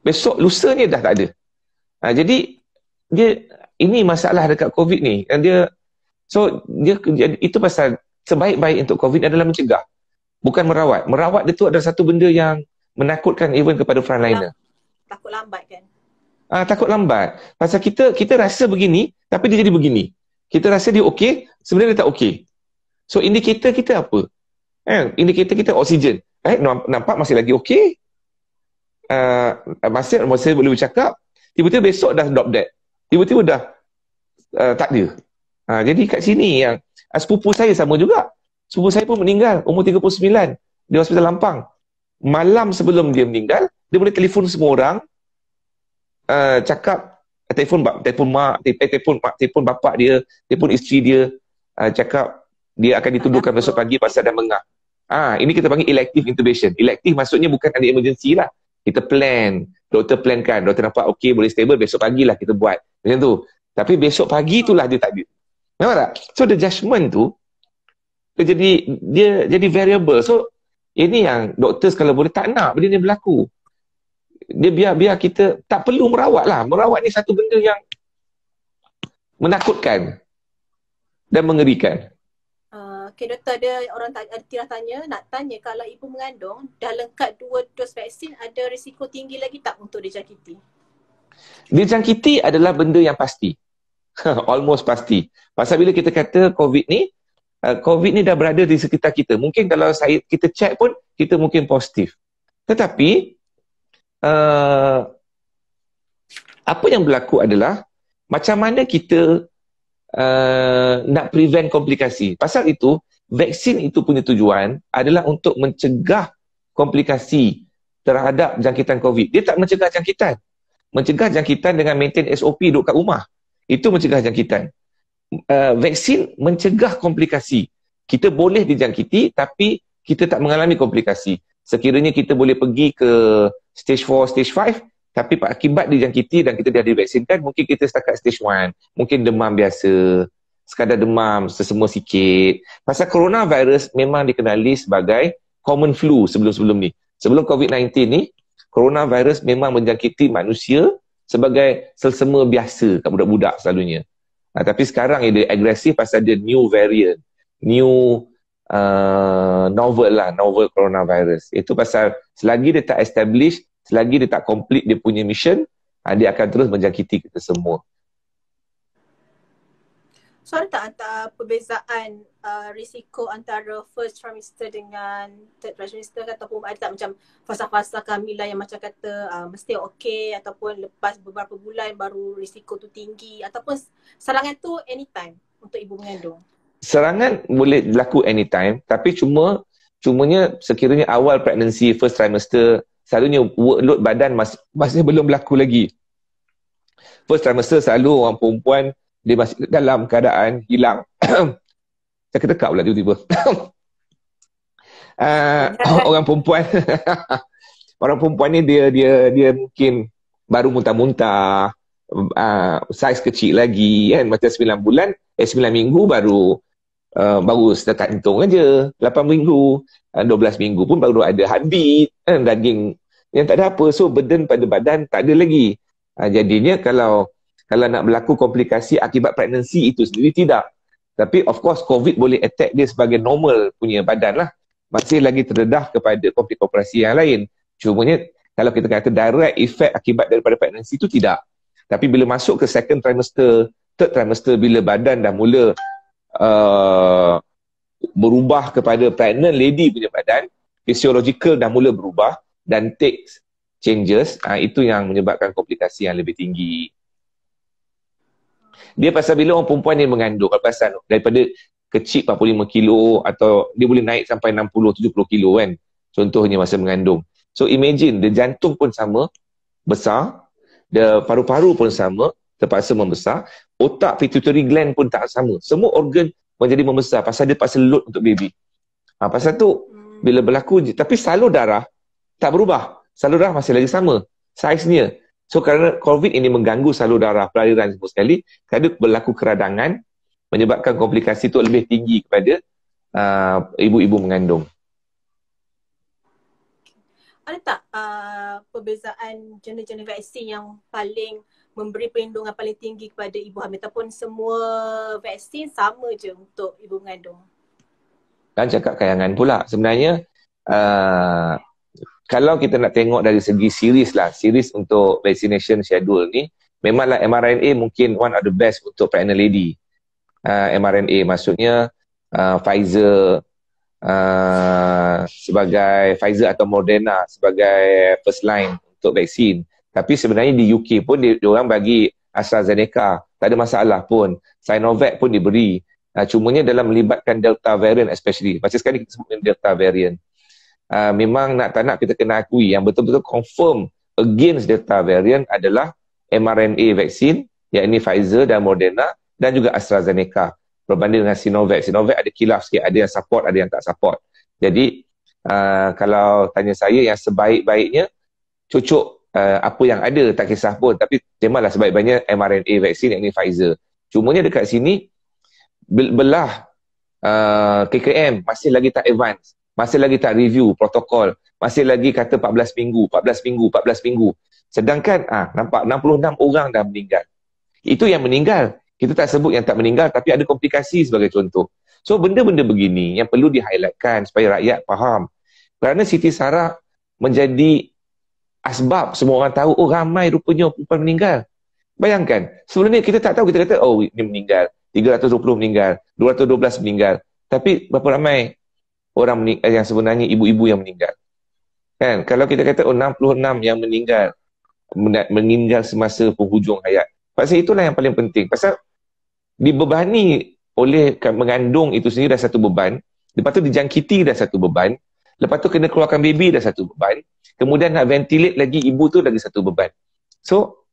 besok lusanya dah tak ada uh, jadi dia ini masalah dekat covid ni dan dia so dia itu pasal sebaik-baik untuk covid adalah mencegah bukan merawat merawat dia tu adalah satu benda yang menakutkan even kepada frontliner takut lambat kan Ah, takut lambat. Pasal kita kita rasa begini, tapi dia jadi begini. Kita rasa dia okey, sebenarnya dia tak okey. So indikator kita apa? Eh, indikator kita oksigen. Eh, nampak masih lagi okey. Uh, masih masih boleh bercakap. Tiba-tiba besok dah drop dead. Tiba-tiba dah uh, tak dia. Ha, ah, jadi kat sini yang uh, sepupu saya sama juga. Sepupu saya pun meninggal umur 39 di hospital Lampang. Malam sebelum dia meninggal, dia boleh telefon semua orang Uh, cakap uh, telefon telefon mak eh, telefon, telefon mak telefon bapak dia telefon isteri dia uh, cakap dia akan dituduhkan besok pagi pasal dah mengah. Ah, ha, ini kita panggil elective intubation. Elective maksudnya bukan ada emergency lah. Kita plan, doktor plankan, doktor nampak okey boleh stable besok pagi lah kita buat. Macam tu. Tapi besok pagi itulah dia tak Nampak tak? So the judgement tu dia jadi dia jadi variable. So ini yang doktor kalau boleh tak nak benda ni berlaku dia biar biar kita tak perlu merawat lah. Merawat ni satu benda yang menakutkan dan mengerikan. Uh, ah, okay, doktor ada orang tanya, ada tanya, nak tanya kalau ibu mengandung dah lengkap dua dos vaksin ada risiko tinggi lagi tak untuk dijangkiti? Dijangkiti adalah benda yang pasti. Almost pasti. Pasal bila kita kata COVID ni, ah, COVID ni dah berada di sekitar kita. Mungkin kalau saya, kita check pun, kita mungkin positif. Tetapi, Eh, apa yang berlaku adalah macam mana kita uh, nak prevent komplikasi. Pasal itu, vaksin itu punya tujuan adalah untuk mencegah komplikasi terhadap jangkitan COVID. Dia tak mencegah jangkitan. Mencegah jangkitan dengan maintain SOP duduk kat rumah. Itu mencegah jangkitan. Uh, vaksin mencegah komplikasi. Kita boleh dijangkiti tapi kita tak mengalami komplikasi. Sekiranya kita boleh pergi ke stage 4, stage 5 tapi akibat dijangkiti dan kita dah divaksinkan mungkin kita setakat stage 1 mungkin demam biasa sekadar demam sesemua sikit pasal coronavirus memang dikenali sebagai common flu sebelum-sebelum ni sebelum COVID-19 ni coronavirus memang menjangkiti manusia sebagai sesemua biasa kat budak-budak selalunya ha, tapi sekarang dia agresif pasal dia new variant new uh, novel lah, novel coronavirus. Itu pasal selagi dia tak establish, selagi dia tak complete dia punya mission, uh, dia akan terus menjangkiti kita semua. So ada tak antara perbezaan uh, risiko antara first trimester dengan third trimester ke, ataupun ada tak macam fasa-fasa kehamilan yang macam kata uh, mesti okey ataupun lepas beberapa bulan baru risiko tu tinggi ataupun salangan tu anytime untuk ibu mengandung? serangan boleh berlaku anytime tapi cuma cumanya sekiranya awal pregnancy first trimester selalunya workload badan mas, masih belum berlaku lagi first trimester selalu orang perempuan dia masih dalam keadaan hilang saya kata kau lah tiba-tiba uh, orang perempuan orang perempuan ni dia dia dia mungkin baru muntah-muntah uh, saiz kecil lagi kan macam 9 bulan eh 9 minggu baru Uh, baru setakat hentung aja 8 minggu uh, 12 minggu pun baru ada heartbeat uh, daging yang tak ada apa so burden pada badan tak ada lagi uh, jadinya kalau kalau nak berlaku komplikasi akibat pregnancy itu sendiri tidak tapi of course covid boleh attack dia sebagai normal punya badan lah masih lagi terdedah kepada komplikasi yang lain Cuma ni kalau kita kata direct effect akibat daripada pregnancy itu tidak tapi bila masuk ke second trimester third trimester bila badan dah mula Uh, berubah kepada pregnant lady punya badan physiological dah mula berubah dan takes changes uh, itu yang menyebabkan komplikasi yang lebih tinggi dia pasal bila orang perempuan ni mengandung kalau pasal daripada kecil 45 kilo atau dia boleh naik sampai 60 70 kilo kan contohnya masa mengandung so imagine the jantung pun sama besar the paru-paru pun sama terpaksa membesar Otak pituitary gland pun tak sama. Semua organ menjadi membesar pasal dia pasal load untuk baby. Ha, pasal tu hmm. bila berlaku je. Tapi salur darah tak berubah. Salur darah masih lagi sama. Saiznya. So kerana COVID ini mengganggu salur darah peraliran semua sekali. Kerana berlaku keradangan menyebabkan komplikasi tu lebih tinggi kepada uh, ibu-ibu mengandung. Ada tak uh, perbezaan jenis-jenis vaksin yang paling memberi perlindungan paling tinggi kepada ibu hamil ataupun semua vaksin sama je untuk ibu mengandung. Dan cakap kayangan pula. Sebenarnya uh, kalau kita nak tengok dari segi series lah, series untuk vaccination schedule ni, memanglah mRNA mungkin one of the best untuk pregnant lady. Uh, mRNA maksudnya uh, Pfizer uh, sebagai Pfizer atau Moderna sebagai first line untuk vaksin. Tapi sebenarnya di UK pun dia orang bagi AstraZeneca, tak ada masalah pun. Sinovac pun diberi. Uh, cumanya dalam melibatkan Delta variant especially. Macam sekali kita sebut Delta variant. Uh, memang nak tak nak kita kena akui yang betul-betul confirm against Delta variant adalah mRNA vaksin iaitu Pfizer dan Moderna dan juga AstraZeneca berbanding dengan Sinovac. Sinovac ada kilaf sikit, ada yang support, ada yang tak support. Jadi uh, kalau tanya saya yang sebaik-baiknya cucuk uh, apa yang ada tak kisah pun tapi temalah sebaik-baiknya mRNA vaksin yang ni Pfizer cumanya dekat sini belah uh, KKM masih lagi tak advance masih lagi tak review protokol masih lagi kata 14 minggu 14 minggu 14 minggu sedangkan ah uh, nampak 66 orang dah meninggal itu yang meninggal kita tak sebut yang tak meninggal tapi ada komplikasi sebagai contoh so benda-benda begini yang perlu di highlightkan supaya rakyat faham kerana Siti Sarah menjadi asbab semua orang tahu oh ramai rupanya perempuan meninggal bayangkan sebelum ni kita tak tahu kita kata oh ini meninggal 320 meninggal 212 meninggal tapi berapa ramai orang meninggal, eh, yang sebenarnya ibu-ibu yang meninggal kan kalau kita kata oh 66 yang meninggal meninggal semasa penghujung hayat pasal itulah yang paling penting pasal dibebani oleh mengandung itu sendiri dah satu beban lepas tu dijangkiti dah satu beban Lepas tu kena keluarkan baby dah satu beban. Kemudian nak ventilate lagi ibu tu lagi satu beban. So,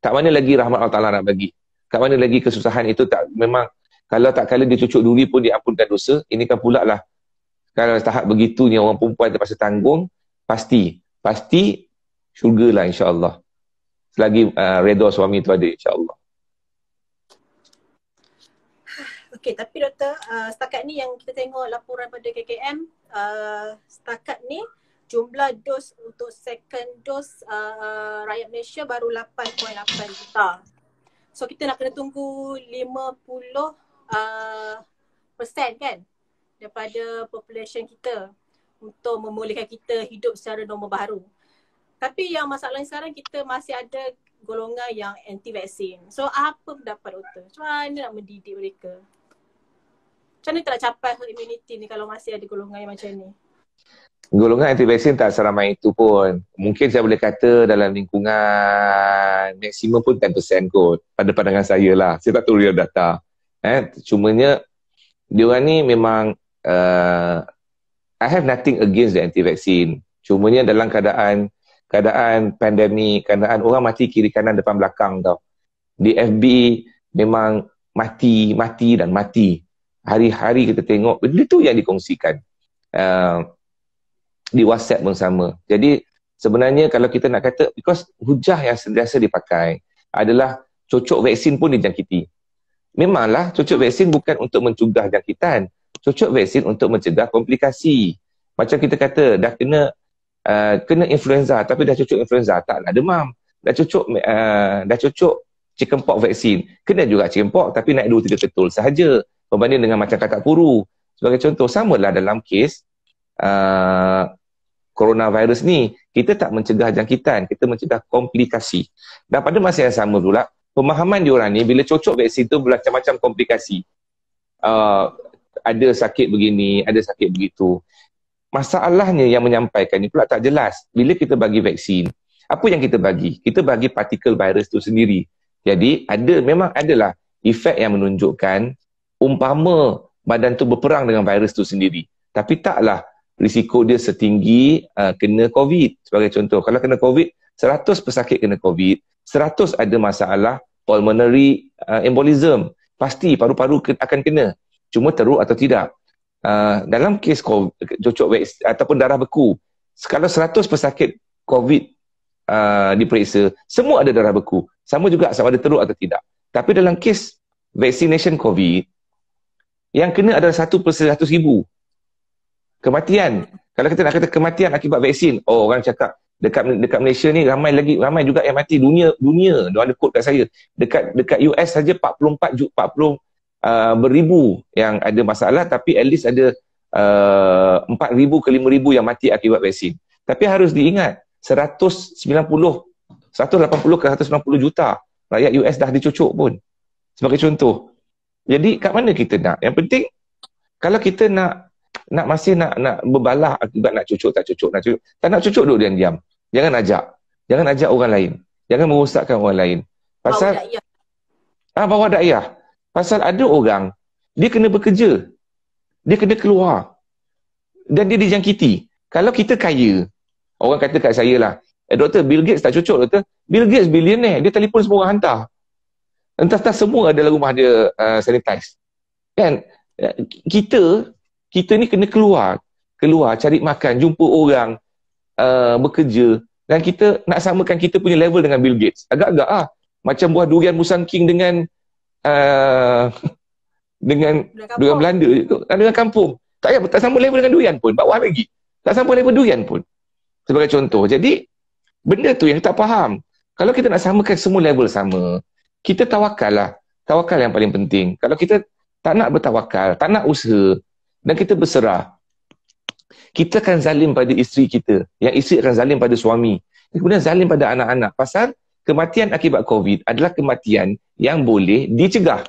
tak mana lagi rahmat Allah Ta'ala nak bagi. Tak mana lagi kesusahan itu tak memang kalau tak kala dia cucuk duri pun diampunkan dosa. Ini kan pula lah. Kalau tahap begitu ni orang perempuan terpaksa tanggung, pasti. Pasti syurga lah insyaAllah. Selagi uh, redor suami tu ada insyaAllah. Okey, tapi doktor, uh, setakat ni yang kita tengok laporan pada KKM, uh, setakat ni jumlah dos untuk second dos uh, uh rakyat Malaysia baru 8.8 juta. So kita nak kena tunggu 50 uh, persen kan daripada population kita untuk memulihkan kita hidup secara normal baru. Tapi yang masalah sekarang kita masih ada golongan yang anti vaksin. So apa pendapat doktor? Macam mana nak mendidik mereka? macam mana kita nak capai herd immunity ni kalau masih ada golongan yang macam ni? Golongan anti vaksin tak seramai itu pun. Mungkin saya boleh kata dalam lingkungan maksimum pun 10% kot. Pada pandangan saya lah. Saya tak tahu real data. Eh, cumanya, dia ni memang uh, I have nothing against the anti vaksin. Cumanya dalam keadaan keadaan pandemik, keadaan orang mati kiri kanan depan belakang tau. Di FB memang mati, mati dan mati hari-hari kita tengok benda tu yang dikongsikan uh, di WhatsApp pun sama. Jadi sebenarnya kalau kita nak kata because hujah yang sentiasa dipakai adalah cocok vaksin pun dijangkiti. Memanglah cocok vaksin bukan untuk mencegah jangkitan. Cocok vaksin untuk mencegah komplikasi. Macam kita kata dah kena uh, kena influenza tapi dah cocok influenza taklah demam. Dah cocok uh, dah cocok chickenpox vaksin. Kena juga chickenpox tapi naik 2 3 ketul sahaja berbanding dengan macam kakak guru. Sebagai contoh, samalah dalam kes uh, coronavirus ni, kita tak mencegah jangkitan, kita mencegah komplikasi. Dan pada masa yang sama pula, pemahaman diorang ni, bila cocok vaksin tu, macam-macam komplikasi. Uh, ada sakit begini, ada sakit begitu. Masalahnya yang menyampaikan ni pula tak jelas. Bila kita bagi vaksin, apa yang kita bagi? Kita bagi partikel virus tu sendiri. Jadi, ada memang adalah efek yang menunjukkan umpama badan tu berperang dengan virus tu sendiri. Tapi taklah risiko dia setinggi uh, kena COVID. Sebagai contoh, kalau kena COVID, 100 pesakit kena COVID, 100 ada masalah pulmonary uh, embolism. Pasti paru-paru akan kena. Cuma teruk atau tidak. Uh, dalam kes COVID, cocok ataupun darah beku, kalau 100 pesakit COVID uh, diperiksa, semua ada darah beku. Sama juga sama ada teruk atau tidak. Tapi dalam kes vaccination COVID, yang kena adalah satu per seratus ribu. Kematian. Kalau kita nak kata kematian akibat vaksin, oh orang cakap dekat dekat Malaysia ni ramai lagi ramai juga yang mati dunia dunia dia ada kod kat saya dekat dekat US saja 44 juta 40 uh, beribu yang ada masalah tapi at least ada uh, 4000 ke 5000 yang mati akibat vaksin tapi harus diingat 190 180 ke 190 juta rakyat US dah dicucuk pun sebagai contoh jadi kat mana kita nak? Yang penting kalau kita nak nak masih nak nak berbalah akibat nak cucuk tak cucuk nak cucuk tak nak cucuk duduk diam-diam. Jangan ajak. Jangan ajak orang lain. Jangan merosakkan orang lain. Pasal bawa Ah bawa daiyah. Pasal ada orang dia kena bekerja. Dia kena keluar. Dan dia dijangkiti. Kalau kita kaya, orang kata kat saya lah, eh, Doktor, Bill Gates tak cucuk, Doktor. Bill Gates billionaire, dia telefon semua orang hantar entah-entah semua adalah rumah dia uh, sanitize. Kan? Ya, kita, kita ni kena keluar. Keluar, cari makan, jumpa orang, uh, bekerja. Dan kita nak samakan kita punya level dengan Bill Gates. Agak-agak lah. Macam buah durian Musang King dengan uh, dengan durian Belanda je tu. Dengan kampung. Tak, payah, tak sama level dengan durian pun. Bawah lagi. Tak sama level durian pun. Sebagai contoh. Jadi, benda tu yang kita tak faham. Kalau kita nak samakan semua level sama, kita tawakal lah. Tawakal yang paling penting. Kalau kita tak nak bertawakal, tak nak usaha, dan kita berserah, kita akan zalim pada isteri kita. Yang isteri akan zalim pada suami. Dan kemudian zalim pada anak-anak. Pasal kematian akibat COVID adalah kematian yang boleh dicegah.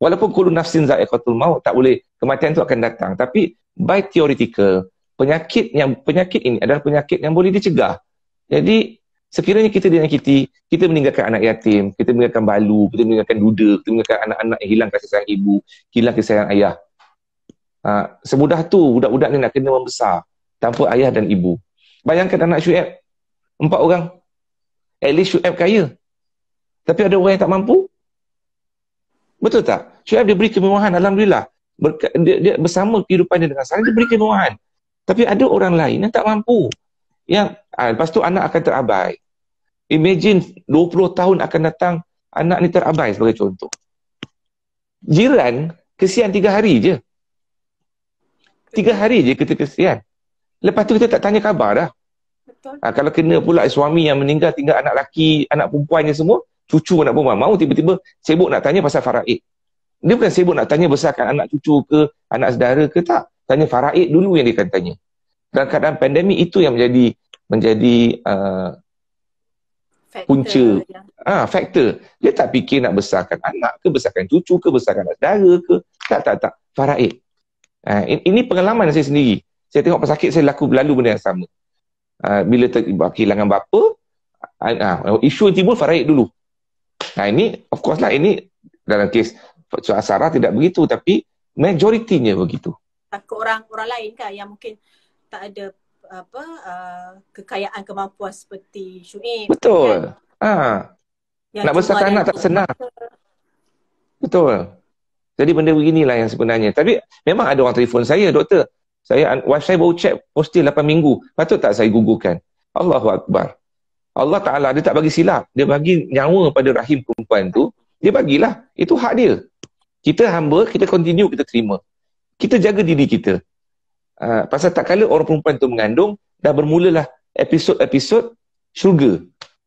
Walaupun kulu nafsin za'iqatul maut tak boleh, kematian itu akan datang. Tapi by theoretical, penyakit yang penyakit ini adalah penyakit yang boleh dicegah. Jadi Sekiranya kita dinyakiti, kita meninggalkan anak yatim, kita meninggalkan balu, kita meninggalkan duda, kita meninggalkan anak-anak yang hilang kasih sayang ibu, hilang kasih sayang ayah. Ha, semudah tu budak-budak ni nak kena membesar tanpa ayah dan ibu. Bayangkan anak Syuib, empat orang. At least Syuib kaya. Tapi ada orang yang tak mampu. Betul tak? Syuib dia beri kemewahan, Alhamdulillah. Berka, dia, dia, bersama kehidupan dia dengan Sarah, dia beri kemewahan. Tapi ada orang lain yang tak mampu. Yang, ha, lepas tu anak akan terabai. Imagine 20 tahun akan datang anak ni terabai sebagai contoh. Jiran kesian 3 hari je. 3 hari je kita kesian. Lepas tu kita tak tanya khabar dah. Ha, kalau kena pula suami yang meninggal tinggal anak laki, anak perempuannya semua, cucu anak perempuan mau tiba-tiba sibuk nak tanya pasal faraid. Dia bukan sibuk nak tanya besarkan anak cucu ke, anak saudara ke tak. Tanya faraid dulu yang dia akan tanya. Dan kadang pandemik itu yang menjadi menjadi uh, factor punca ya. ah ha, factor dia tak fikir nak besarkan anak ke besarkan cucu ke besarkan anak saudara ke tak tak tak faraid ha, ini pengalaman saya sendiri saya tengok pesakit saya laku berlalu benda yang sama ha, bila ter- kehilangan bapa ha, ha, isu yang timbul faraid dulu ha, ini of course lah ini dalam kes Cik Sarah tidak begitu tapi majoritinya begitu takut orang orang lain kan yang mungkin tak ada apa uh, kekayaan kemampuan seperti syuib Betul. Kan? Ha. Nak besarkan anak tak senang. Masa. Betul. Jadi benda beginilah yang sebenarnya. Tapi memang ada orang telefon saya, doktor. Saya wife saya baru check postil 8 minggu. Patut tak saya gugurkan? Allahu Akbar. Allah Ta'ala dia tak bagi silap. Dia bagi nyawa pada rahim perempuan tu. Dia bagilah. Itu hak dia. Kita hamba, kita continue, kita terima. Kita jaga diri kita. Ah, pasal tak kala orang perempuan tu mengandung, dah bermulalah episod-episod syurga.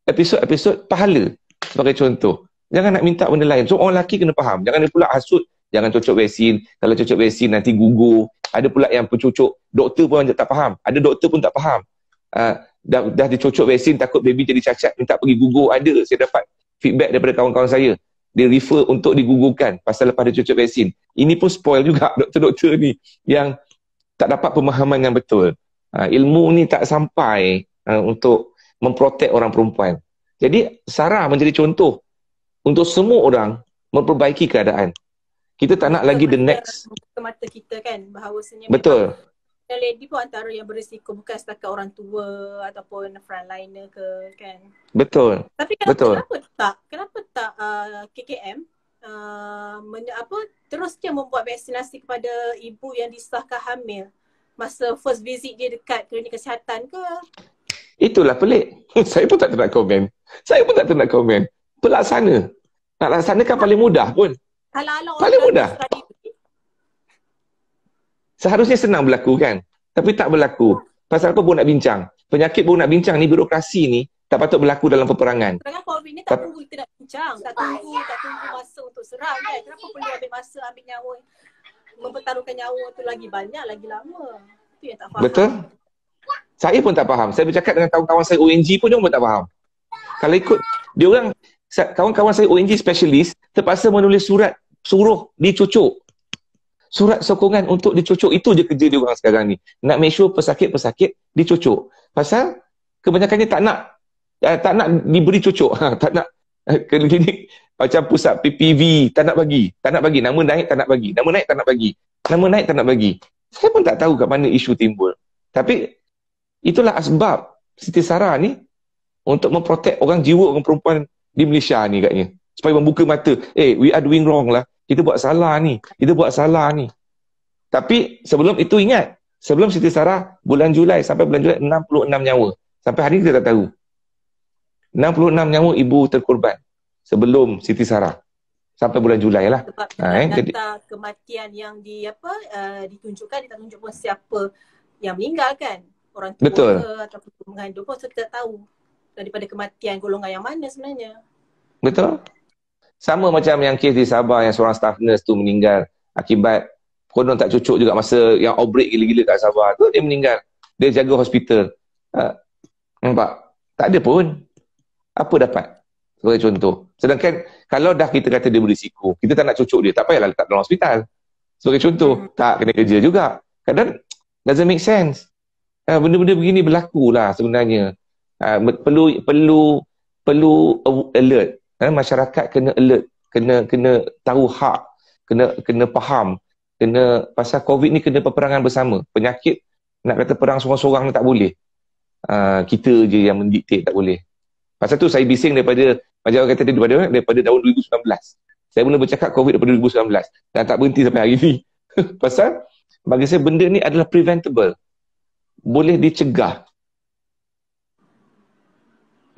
Episod-episod pahala. Sebagai contoh. Jangan nak minta benda lain. So orang lelaki kena faham. Jangan ada pula hasut. Jangan cocok vaksin. Kalau cocok vaksin nanti gugur. Ada pula yang pencucuk. Doktor pun tak faham. Ada doktor pun tak faham. Uh, dah, dah dicucuk vaksin takut baby jadi cacat. Minta pergi gugur. Ada. Saya dapat feedback daripada kawan-kawan saya. Dia refer untuk digugurkan. Pasal lepas dia cocok vaksin. Ini pun spoil juga doktor-doktor ni. Yang tak dapat pemahaman yang betul. Uh, ilmu ni tak sampai uh, untuk memprotek orang perempuan. Jadi Sarah menjadi contoh untuk semua orang memperbaiki keadaan. Kita tak nak lagi the next ke mata kita kan bahawasanya Betul. Memang, lady pun antara yang berisiko bukan setakat orang tua ataupun frontliner ke kan. Betul. Tapi kenapa, Betul. kenapa tak? Kenapa tak uh, KKM Uh, men, apa teruskan membuat vaksinasi kepada ibu yang disahkan hamil masa first visit dia dekat klinik kesihatan ke? Itulah pelik. Saya pun tak nak komen. Saya pun tak nak komen. Pelaksana. Nak laksanakan ha. paling mudah pun. Kalau orang paling mudah. Seharusnya senang berlaku kan? Tapi tak berlaku. Pasal apa pun nak bincang. Penyakit pun nak bincang ni, birokrasi ni, tak patut berlaku dalam peperangan. Serangan COVID ni tak tunggu kita nak bincang. Tak tunggu, tak tunggu masa untuk serang kan. Kenapa perlu ambil masa, ambil nyawa, mempertaruhkan nyawa tu lagi banyak, lagi lama. Itu yang tak faham. Betul. Saya pun tak faham. Saya bercakap dengan kawan-kawan saya ONG pun juga pun tak faham. Kalau ikut, dia orang, kawan-kawan saya ONG specialist terpaksa menulis surat suruh dicucuk. Surat sokongan untuk dicucuk. Itu je kerja dia orang sekarang ni. Nak make sure pesakit-pesakit dicucuk. Pasal kebanyakannya tak nak Eh, tak nak diberi cucuk. Ha, tak nak eh, klinik macam pusat PPV. Tak nak bagi. Tak nak bagi. Nama naik tak nak bagi. Nama naik tak nak bagi. Nama naik tak nak bagi. Saya pun tak tahu kat mana isu timbul. Tapi itulah sebab Siti Sarah ni untuk memprotek orang jiwa orang perempuan di Malaysia ni katnya. Supaya membuka mata. Eh, we are doing wrong lah. Kita buat salah ni. Kita buat salah ni. Tapi sebelum itu ingat. Sebelum Siti Sarah bulan Julai sampai bulan Julai 66 nyawa. Sampai hari ni kita tak tahu. 66 nyawa ibu terkorban sebelum Siti Sarah sampai bulan Julai lah. Sebab ha, eh. data kematian yang di apa uh, ditunjukkan dia tak tunjuk pun siapa yang meninggal kan orang tua Betul. ke ataupun mengandung pun saya tak tahu daripada kematian golongan yang mana sebenarnya. Betul. Sama macam yang kes di Sabah yang seorang staff nurse tu meninggal akibat konon tak cucuk juga masa yang outbreak gila-gila kat Sabah tu dia meninggal. Dia jaga hospital. Ha. Nampak? Tak ada pun apa dapat? Sebagai contoh. Sedangkan kalau dah kita kata dia berisiko, kita tak nak cucuk dia, tak payahlah letak dalam hospital. Sebagai contoh, hmm. tak kena kerja juga. Kadang doesn't make sense. Ah, benda-benda begini berlaku lah sebenarnya. Ah, perlu perlu perlu alert. Ah, masyarakat kena alert, kena kena tahu hak, kena kena faham kena pasal covid ni kena peperangan bersama. Penyakit nak kata perang seorang-seorang tak boleh. Uh, kita je yang mendiktik tak boleh. Pasal tu saya bising daripada macam orang kata tadi daripada, daripada tahun 2019. Saya mula bercakap COVID daripada 2019 dan tak berhenti sampai hari ini. Pasal bagi saya benda ni adalah preventable. Boleh dicegah.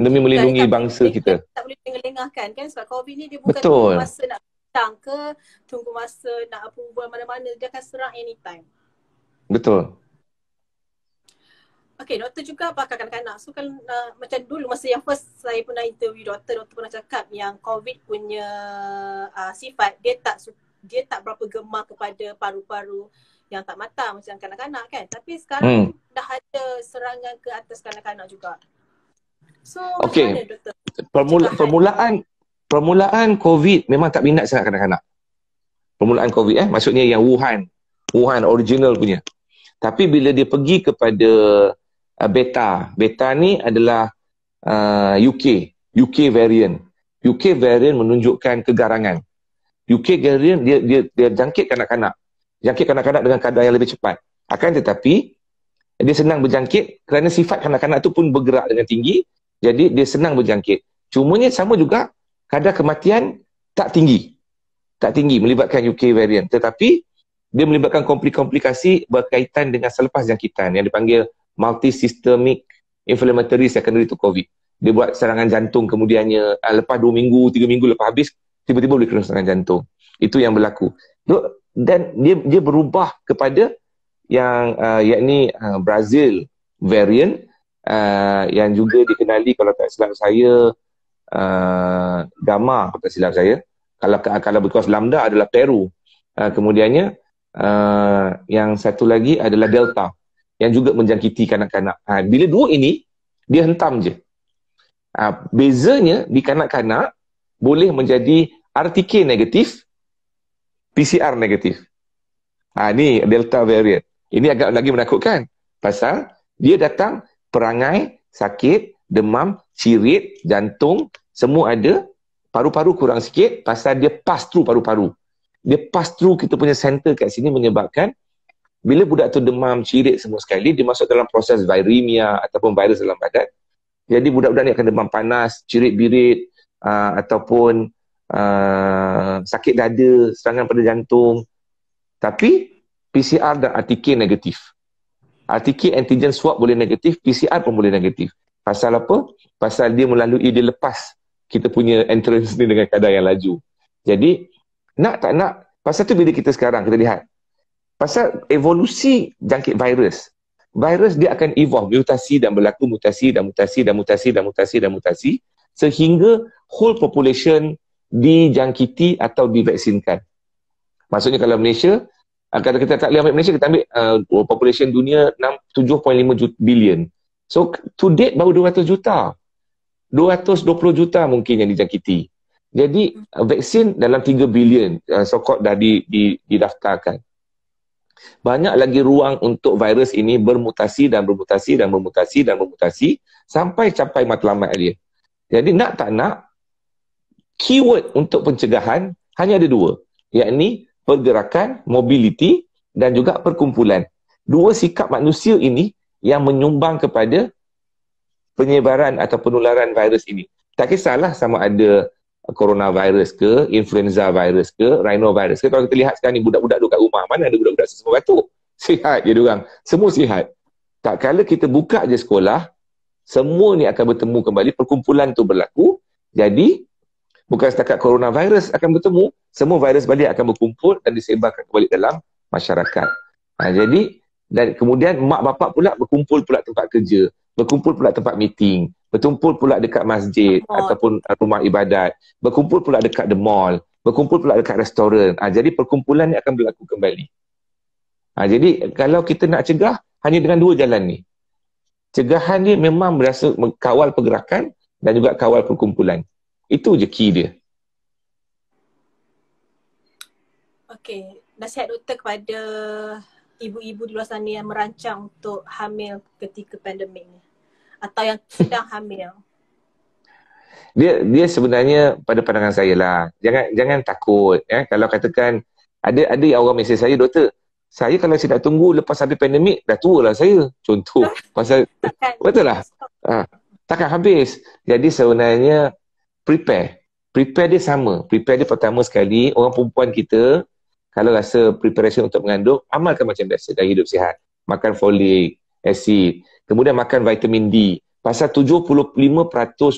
Demi melindungi tak, bangsa tak, kita. Tak, boleh lengah-lengahkan kan sebab COVID ni dia bukan Betul. tunggu masa nak datang ke, tunggu masa nak apa, approval mana-mana. Dia akan serang anytime. Betul. Okay, doktor juga pakar kanak-kanak. So, kan, uh, macam dulu masa yang first saya pernah interview doktor, doktor pernah cakap yang COVID punya uh, sifat, dia tak dia tak berapa gemar kepada paru-paru yang tak matang macam kanak-kanak kan. Tapi sekarang hmm. dah ada serangan ke atas kanak-kanak juga. So, okay. macam mana doktor? Permula- permulaan, permulaan COVID memang tak minat sangat kanak-kanak. Permulaan COVID eh, maksudnya yang Wuhan, Wuhan original punya. Tapi bila dia pergi kepada Uh, beta. Beta ni adalah uh, UK, UK variant. UK variant menunjukkan kegarangan. UK variant dia dia dia jangkit kanak-kanak. Jangkit kanak-kanak dengan kadar yang lebih cepat. Akan tetapi dia senang berjangkit kerana sifat kanak-kanak tu pun bergerak dengan tinggi. Jadi dia senang berjangkit. Cuma ni sama juga kadar kematian tak tinggi. Tak tinggi melibatkan UK variant. Tetapi dia melibatkan komplikasi berkaitan dengan selepas jangkitan yang dipanggil multisystemic inflammatory secondary to COVID. Dia buat serangan jantung kemudiannya uh, lepas 2 minggu, 3 minggu lepas habis tiba-tiba boleh kena serangan jantung. Itu yang berlaku. Dan dia dia berubah kepada yang uh, yakni uh, Brazil variant Uh, yang juga dikenali kalau tak silap saya uh, Gama kalau tak silap saya kalau kalau because lambda adalah Peru uh, kemudiannya uh, yang satu lagi adalah Delta uh, yang juga menjangkiti kanak-kanak. Ha, bila dua ini, dia hentam je. Ha, bezanya di kanak-kanak boleh menjadi RTK negatif, PCR negatif. Ha, ini Delta variant. Ini agak lagi menakutkan. Pasal dia datang perangai, sakit, demam, cirit, jantung, semua ada. Paru-paru kurang sikit pasal dia pass through paru-paru. Dia pass through kita punya center kat sini menyebabkan bila budak tu demam, cirit semua sekali, dia masuk dalam proses viremia ataupun virus dalam badan. Jadi budak-budak ni akan demam panas, cirit birit, uh, ataupun uh, sakit dada, serangan pada jantung. Tapi PCR dan RTK negatif. RTK antigen swab boleh negatif, PCR pun boleh negatif. Pasal apa? Pasal dia melalui, dia lepas kita punya entrance ni dengan kadar yang laju. Jadi, nak tak nak, pasal tu bila kita sekarang, kita lihat, Pasal evolusi jangkit virus. Virus dia akan evolve, mutasi dan berlaku mutasi dan mutasi dan mutasi dan mutasi dan mutasi sehingga whole population dijangkiti atau divaksinkan. Maksudnya kalau Malaysia, ah, kalau kita tak boleh ambil Malaysia, kita ambil uh, population dunia 7.5 juta billion, So to date baru 200 juta. 220 juta mungkin yang dijangkiti. Jadi vaksin dalam 3 billion uh, ah, sokot dah di, di, didaftarkan banyak lagi ruang untuk virus ini bermutasi dan bermutasi dan bermutasi dan bermutasi sampai capai matlamat dia. Jadi nak tak nak, keyword untuk pencegahan hanya ada dua, iaitu pergerakan, mobility dan juga perkumpulan. Dua sikap manusia ini yang menyumbang kepada penyebaran atau penularan virus ini. Tak kisahlah sama ada coronavirus ke, influenza virus ke, rhinovirus ke. Kalau kita lihat sekarang ni budak-budak duduk kat rumah, mana ada budak-budak semua batuk. Sihat je diorang. Semua sihat. Tak kala kita buka je sekolah, semua ni akan bertemu kembali, perkumpulan tu berlaku. Jadi, bukan setakat coronavirus akan bertemu, semua virus balik akan berkumpul dan disebarkan kembali dalam masyarakat. Ha, jadi, dan kemudian mak bapak pula berkumpul pula tempat kerja berkumpul pula tempat meeting, berkumpul pula dekat masjid oh. ataupun uh, rumah ibadat, berkumpul pula dekat the mall, berkumpul pula dekat restoran. Ha, jadi perkumpulan ni akan berlaku kembali. Ha, jadi kalau kita nak cegah, hanya dengan dua jalan ni. Cegahan ni memang berasa mengkawal pergerakan dan juga kawal perkumpulan. Itu je key dia. Okay. Nasihat doktor kepada ibu-ibu di luar sana yang merancang untuk hamil ketika pandemik ni atau yang sedang hamil? Dia dia sebenarnya pada pandangan saya lah. Jangan jangan takut. Ya. Eh? Kalau katakan ada ada yang orang mesej saya, doktor, saya kalau saya tak tunggu lepas habis pandemik, dah tua lah saya. Contoh. pasal, betul lah. Ha, takkan habis. Jadi sebenarnya prepare. Prepare dia sama. Prepare dia pertama sekali, orang perempuan kita, kalau rasa preparation untuk mengandung, amalkan macam biasa dari hidup sihat. Makan folik, asid kemudian makan vitamin D. Pasal 75%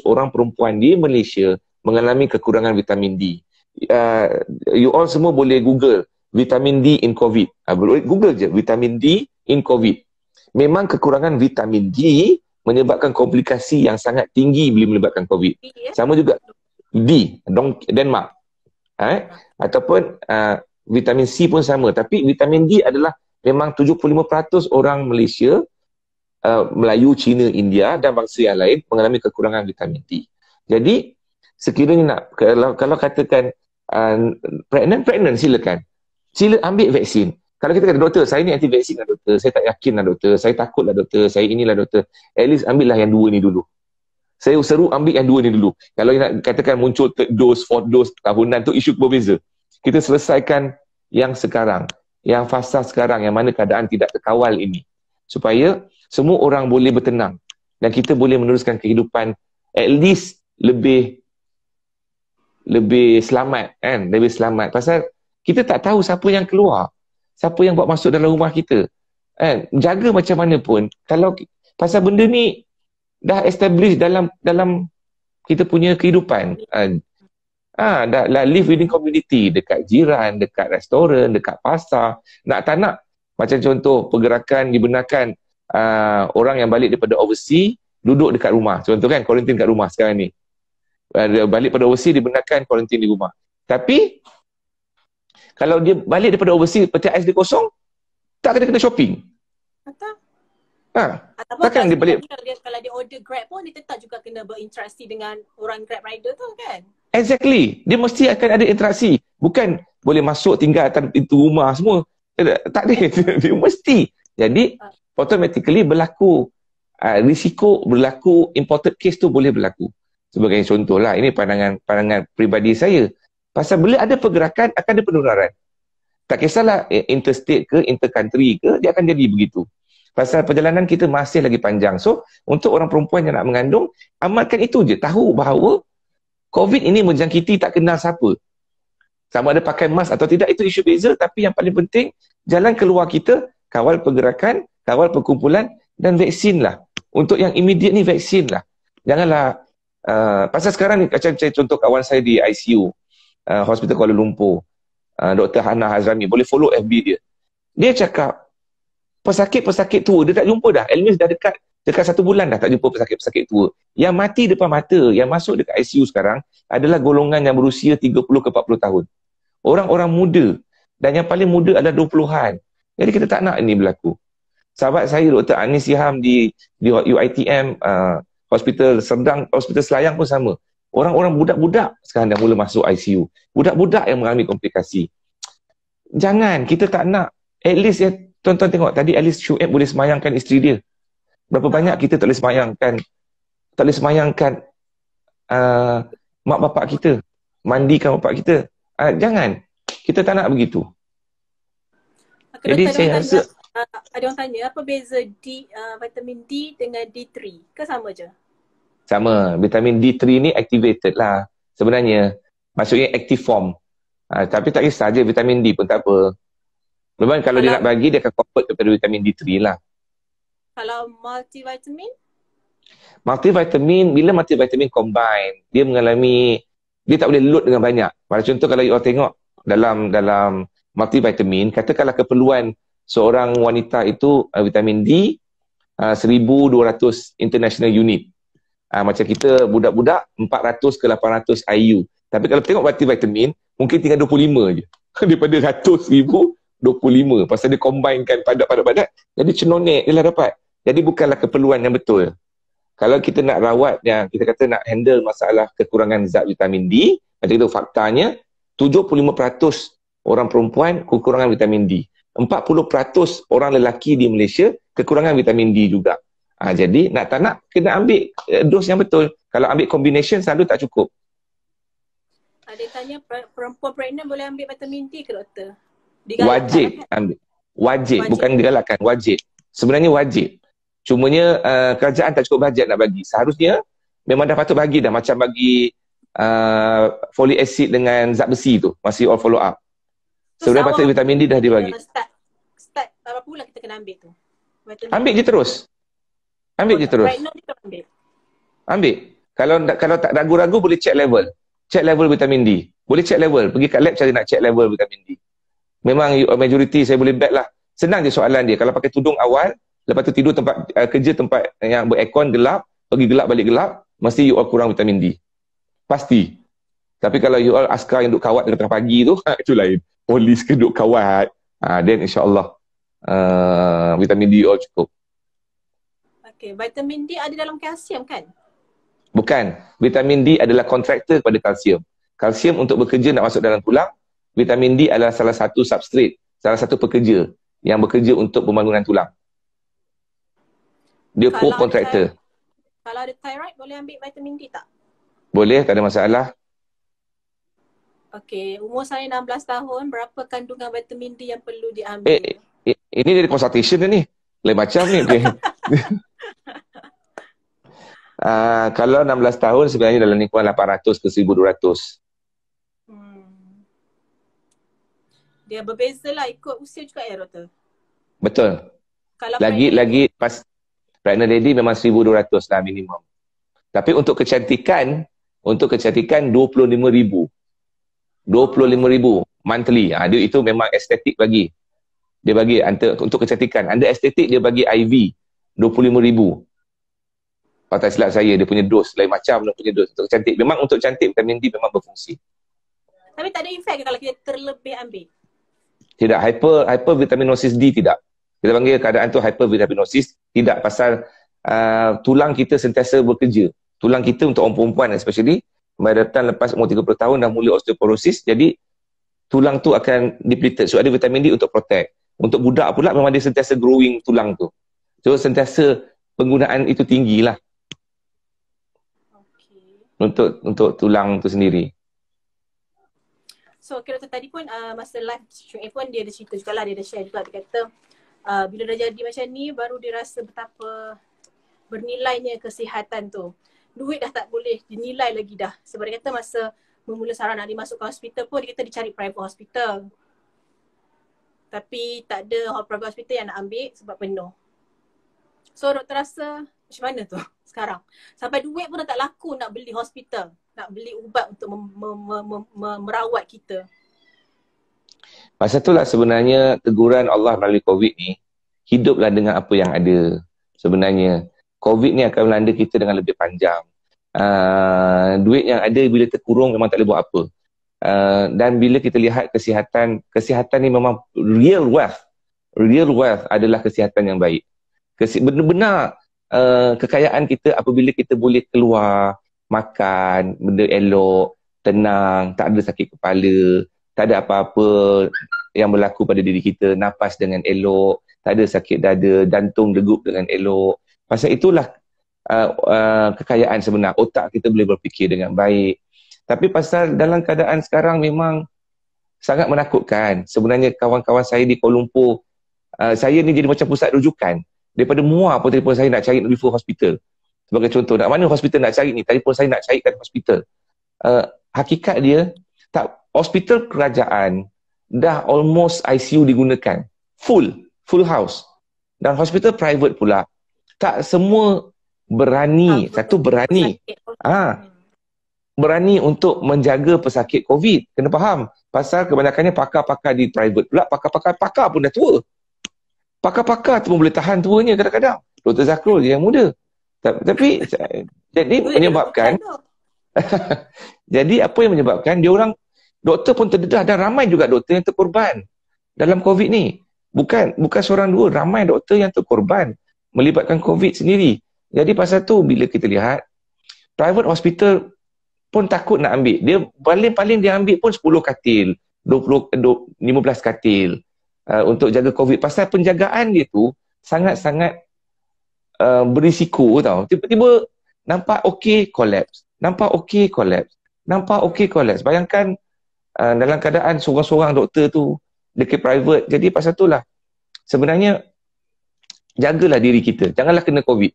orang perempuan di Malaysia mengalami kekurangan vitamin D. Uh, you all semua boleh google vitamin D in COVID. Uh, google je vitamin D in COVID. Memang kekurangan vitamin D menyebabkan komplikasi yang sangat tinggi bila melibatkan COVID. Ya? Sama juga D, Denmark. Eh? Ataupun uh, vitamin C pun sama. Tapi vitamin D adalah memang 75% orang Malaysia uh, Melayu, Cina, India dan bangsa yang lain mengalami kekurangan vitamin D. Jadi sekiranya nak kalau kalau katakan uh, pregnant pregnant silakan. Sila ambil vaksin. Kalau kita kata doktor, saya ni anti vaksin lah doktor. Saya tak yakin lah doktor. Saya takut lah doktor. Saya inilah doktor. At least ambil lah yang dua ni dulu. Saya seru ambil yang dua ni dulu. Kalau nak katakan muncul third dose, fourth dose tahunan tu isu berbeza. Kita selesaikan yang sekarang. Yang fasa sekarang. Yang mana keadaan tidak terkawal ini. Supaya semua orang boleh bertenang dan kita boleh meneruskan kehidupan at least lebih lebih selamat kan lebih selamat pasal kita tak tahu siapa yang keluar siapa yang buat masuk dalam rumah kita kan jaga macam mana pun kalau pasal benda ni dah establish dalam dalam kita punya kehidupan ah ha, dah, dah live within community dekat jiran dekat restoran dekat pasar nak tak nak macam contoh pergerakan dibenarkan uh, orang yang balik daripada overseas duduk dekat rumah. Contoh kan quarantine dekat rumah sekarang ni. Uh, dia balik daripada overseas dibenarkan quarantine di rumah. Tapi kalau dia balik daripada overseas peti ais dia kosong tak kena kena shopping. Ha. Ataupun Takkan dia balik. Kalau dia, kalau dia order Grab pun dia tetap juga kena berinteraksi dengan orang Grab rider tu kan? Exactly. Dia mesti akan ada interaksi. Bukan boleh masuk tinggal atas pintu rumah semua. Eh, tak ada. dia mesti. Jadi ah automatically berlaku uh, risiko berlaku imported case tu boleh berlaku. Sebagai contoh lah ini pandangan pandangan pribadi saya. Pasal bila ada pergerakan akan ada penularan. Tak kisahlah eh, interstate ke intercountry ke dia akan jadi begitu. Pasal perjalanan kita masih lagi panjang. So untuk orang perempuan yang nak mengandung amalkan itu je tahu bahawa COVID ini menjangkiti tak kenal siapa. Sama ada pakai mask atau tidak itu isu beza tapi yang paling penting jalan keluar kita kawal pergerakan, kawal perkumpulan dan vaksin lah. Untuk yang immediate ni vaksin lah. Janganlah, uh, pasal sekarang ni macam saya contoh kawan saya di ICU, uh, Hospital Kuala Lumpur, uh, Dr. Hana Hazrami, boleh follow FB dia. Dia cakap, pesakit-pesakit tua, dia tak jumpa dah. Elmis dah dekat, dekat satu bulan dah tak jumpa pesakit-pesakit tua. Yang mati depan mata, yang masuk dekat ICU sekarang, adalah golongan yang berusia 30 ke 40 tahun. Orang-orang muda, dan yang paling muda adalah 20-an. Jadi kita tak nak ini berlaku. Sahabat saya Dr. Anis Siham di di UiTM uh, Hospital Serdang Hospital Selayang pun sama. Orang-orang budak-budak sekarang dah mula masuk ICU. Budak-budak yang mengalami komplikasi. Jangan, kita tak nak. At least ya tuan-tuan tengok tadi at least Shuib boleh semayangkan isteri dia. Berapa banyak kita tak boleh semayangkan tak boleh semayangkan uh, mak bapak kita, mandikan bapak kita. Uh, jangan. Kita tak nak begitu. Kena Jadi saya tanya, rasa uh, ada orang tanya apa beza D uh, vitamin D dengan D3 ke sama je? Sama. Vitamin D3 ni activated lah sebenarnya. Maksudnya active form. Uh, tapi tak kisah je vitamin D pun tak apa. Memang kalau, kalau dia nak bagi dia akan convert kepada vitamin D3 lah. Kalau multivitamin? Multivitamin bila multivitamin combine dia mengalami dia tak boleh load dengan banyak. Pada contoh kalau you tengok dalam dalam multivitamin, katakanlah keperluan seorang wanita itu uh, vitamin D uh, 1200 international unit. Uh, macam kita budak-budak 400 ke 800 IU. Tapi kalau tengok multivitamin, mungkin tinggal 25 je. Daripada 100 ribu, 25. Pasal dia combinekan padat-padat-padat, jadi cenonek dia lah dapat. Jadi bukanlah keperluan yang betul. Kalau kita nak rawat yang kita kata nak handle masalah kekurangan zat vitamin D, macam itu faktanya, 75% orang perempuan kekurangan vitamin D. 40% orang lelaki di Malaysia kekurangan vitamin D juga. Ha, jadi nak tak nak kena ambil uh, dos yang betul. Kalau ambil combination selalu tak cukup. Ada tanya perempuan pregnant boleh ambil vitamin D ke doktor? wajib kan? ambil. Wajib, wajib. bukan digalakkan, wajib. Sebenarnya wajib. Cumanya uh, kerajaan tak cukup bajet nak bagi. Seharusnya memang dah patut bagi dah macam bagi uh, folic acid dengan zat besi tu masih all follow up. Sebenarnya pasal vitamin D dah dibagi. Start, start berapa pula kita kena ambil tu? Vitamin ambil je terus. Ambil je oh, terus. Ambil. Kalau kalau tak ragu-ragu boleh check level. Check level vitamin D. Boleh check level. Pergi kat lab cari nak check level vitamin D. Memang majority saya boleh back lah. Senang je soalan dia. Kalau pakai tudung awal, lepas tu tidur tempat uh, kerja tempat yang beraircon gelap, pergi gelap balik gelap, mesti you all kurang vitamin D. Pasti. Tapi kalau you all askar yang duduk kawat dari tengah pagi tu, itu lain oli sikit kawat. Ha, then insyaAllah uh, vitamin D all cukup. Okay, vitamin D ada dalam kalsium kan? Bukan. Vitamin D adalah kontraktor kepada kalsium. Kalsium untuk bekerja nak masuk dalam tulang, vitamin D adalah salah satu substrate, salah satu pekerja yang bekerja untuk pembangunan tulang. Dia kalau co-contractor. kalau ada thyroid, boleh ambil vitamin D tak? Boleh, tak ada masalah. Okey, umur saya 16 tahun, berapa kandungan vitamin D yang perlu diambil? Eh, eh ini dari consultation ni. Lain macam ni. Okay. uh, ah, kalau 16 tahun, sebenarnya dalam lingkungan 800 ke 1200. Ya hmm. berbeza lah ikut usia juga ya doktor. Betul. Kalau lagi lagi pas pregnant lady memang 1200 lah minimum. Tapi untuk kecantikan, untuk kecantikan 25000. RM25,000 monthly. Ha, dia itu memang estetik bagi. Dia bagi untuk kecantikan. Anda estetik dia bagi IV RM25,000. Kalau tak silap saya, dia punya dos lain macam dia punya dos untuk cantik. Memang untuk cantik vitamin D memang berfungsi. Tapi tak ada efek kalau kita terlebih ambil? Tidak. Hyper, hypervitaminosis D tidak. Kita panggil keadaan tu hypervitaminosis. Tidak pasal uh, tulang kita sentiasa bekerja. Tulang kita untuk orang perempuan especially, by the time lepas umur 30 tahun dah mula osteoporosis jadi tulang tu akan depleted so ada vitamin D untuk protect untuk budak pula memang dia sentiasa growing tulang tu so sentiasa penggunaan itu tinggilah okay. untuk untuk tulang tu sendiri So okay tadi pun uh, masa live stream pun dia ada cerita juga lah dia ada share juga dia kata uh, bila dah jadi macam ni baru dia rasa betapa bernilainya kesihatan tu duit dah tak boleh dinilai lagi dah sebab dia kata masa memula saran nak masuk ke hospital pun dia kata dicari private hospital tapi tak ada hall private hospital yang nak ambil sebab penuh so doktor rasa macam mana tu sekarang sampai duit pun dah tak laku nak beli hospital nak beli ubat untuk mem- mem- mem- mem- merawat kita masa itulah sebenarnya teguran Allah melalui covid ni hiduplah dengan apa yang ada sebenarnya COVID ni akan melanda kita dengan lebih panjang. Uh, duit yang ada bila terkurung memang tak boleh buat apa. Uh, dan bila kita lihat kesihatan, kesihatan ni memang real wealth. Real wealth adalah kesihatan yang baik. benar-benar uh, kekayaan kita apabila kita boleh keluar, makan, benda elok, tenang, tak ada sakit kepala, tak ada apa-apa yang berlaku pada diri kita, nafas dengan elok, tak ada sakit dada, jantung degup dengan elok, Pasal itulah uh, uh, kekayaan sebenar. Otak kita boleh berfikir dengan baik. Tapi pasal dalam keadaan sekarang memang sangat menakutkan. Sebenarnya kawan-kawan saya di Kuala Lumpur, uh, saya ni jadi macam pusat rujukan. Daripada muar pun telefon saya nak cari refer hospital. Sebagai contoh, nak mana hospital nak cari ni? Telefon saya nak carikan hospital. Uh, hakikat dia, tak hospital kerajaan dah almost ICU digunakan. Full. Full house. Dan hospital private pula tak semua berani ha, satu berani ah ha, berani untuk menjaga pesakit covid kena faham pasal kebanyakannya pakar-pakar di private pula pakar-pakar pakar pun dah tua pakar-pakar tu pun boleh tahan tuanya kadang-kadang doktor Zakrul dia yang muda tapi jadi menyebabkan jadi apa yang menyebabkan dia orang doktor pun terdedah dan ramai juga doktor yang terkorban dalam covid ni bukan bukan seorang dua ramai doktor yang terkorban melibatkan COVID sendiri. Jadi pasal tu bila kita lihat, private hospital pun takut nak ambil. Dia paling-paling dia ambil pun 10 katil, 20, 15 katil uh, untuk jaga COVID. Pasal penjagaan dia tu sangat-sangat uh, berisiko tau. Tiba-tiba nampak okey collapse. Nampak okey collapse. Nampak okey collapse. Bayangkan uh, dalam keadaan seorang-seorang doktor tu dekat private. Jadi pasal tu lah sebenarnya jagalah diri kita. Janganlah kena COVID.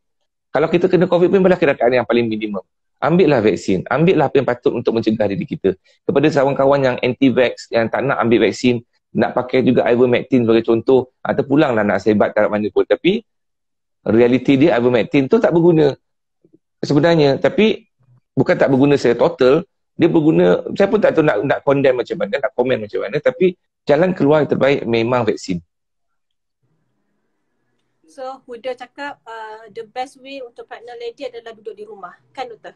Kalau kita kena COVID pun adalah keadaan yang paling minimum. Ambillah vaksin. Ambillah apa yang patut untuk mencegah diri kita. Kepada kawan-kawan yang anti-vax, yang tak nak ambil vaksin, nak pakai juga ivermectin sebagai contoh, atau ah, pulanglah nak sebat tak mana pun. Tapi, reality dia ivermectin tu tak berguna. Sebenarnya, tapi bukan tak berguna secara total, dia berguna, saya pun tak tahu nak, nak condemn macam mana, nak komen macam mana, tapi jalan keluar yang terbaik memang vaksin. So Huda cakap uh, the best way untuk pregnant lady adalah duduk di rumah. Kan Uta?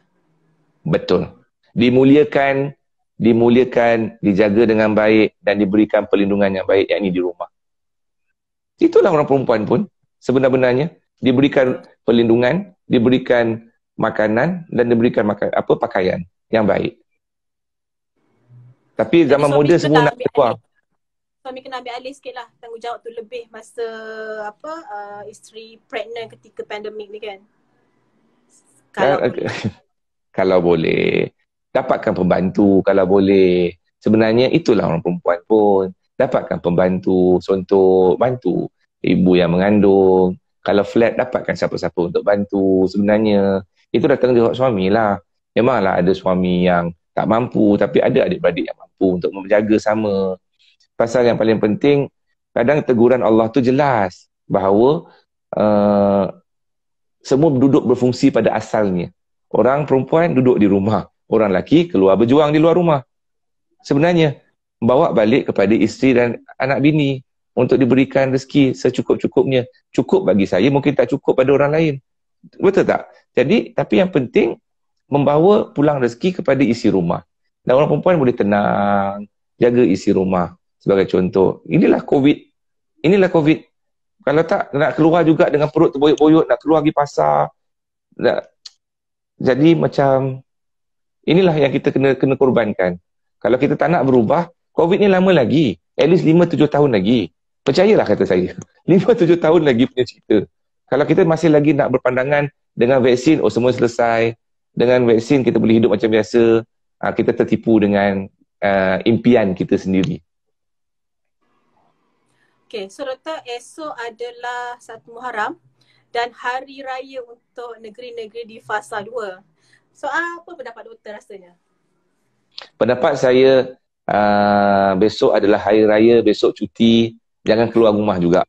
Betul. Dimuliakan, dimuliakan, dijaga dengan baik dan diberikan perlindungan yang baik yakni di rumah. Itulah orang perempuan pun sebenarnya diberikan perlindungan, diberikan makanan dan diberikan makan apa pakaian yang baik. Tapi zaman Jadi, muda semua nak keluar. Ambil suami kena ambil alih sikit lah tanggungjawab tu lebih masa apa uh, isteri pregnant ketika pandemik ni kan kalau uh, boleh. kalau boleh dapatkan pembantu kalau boleh sebenarnya itulah orang perempuan pun dapatkan pembantu contoh bantu ibu yang mengandung kalau flat dapatkan siapa-siapa untuk bantu sebenarnya itu datang dari suami lah memanglah ada suami yang tak mampu tapi ada adik-beradik yang mampu untuk menjaga sama pasal yang paling penting kadang teguran Allah tu jelas bahawa uh, semua duduk berfungsi pada asalnya. Orang perempuan duduk di rumah, orang lelaki keluar berjuang di luar rumah. Sebenarnya bawa balik kepada isteri dan anak bini untuk diberikan rezeki secukup-cukupnya. Cukup bagi saya, mungkin tak cukup pada orang lain. Betul tak? Jadi, tapi yang penting membawa pulang rezeki kepada isi rumah. Dan orang perempuan boleh tenang, jaga isi rumah sebagai contoh. Inilah COVID. Inilah COVID. Kalau tak, nak keluar juga dengan perut terboyok-boyok, nak keluar pergi pasar. Nak... Jadi macam, inilah yang kita kena kena korbankan. Kalau kita tak nak berubah, COVID ni lama lagi. At least 5-7 tahun lagi. Percayalah kata saya. 5-7 tahun lagi punya cerita. Kalau kita masih lagi nak berpandangan dengan vaksin, oh semua selesai. Dengan vaksin kita boleh hidup macam biasa. Ah, kita tertipu dengan uh, impian kita sendiri. Okey, so doktor esok adalah satu Muharram dan hari raya untuk negeri-negeri di fasa 2. So apa pendapat doktor rasanya? Pendapat saya uh, besok adalah hari raya, besok cuti, jangan keluar rumah juga.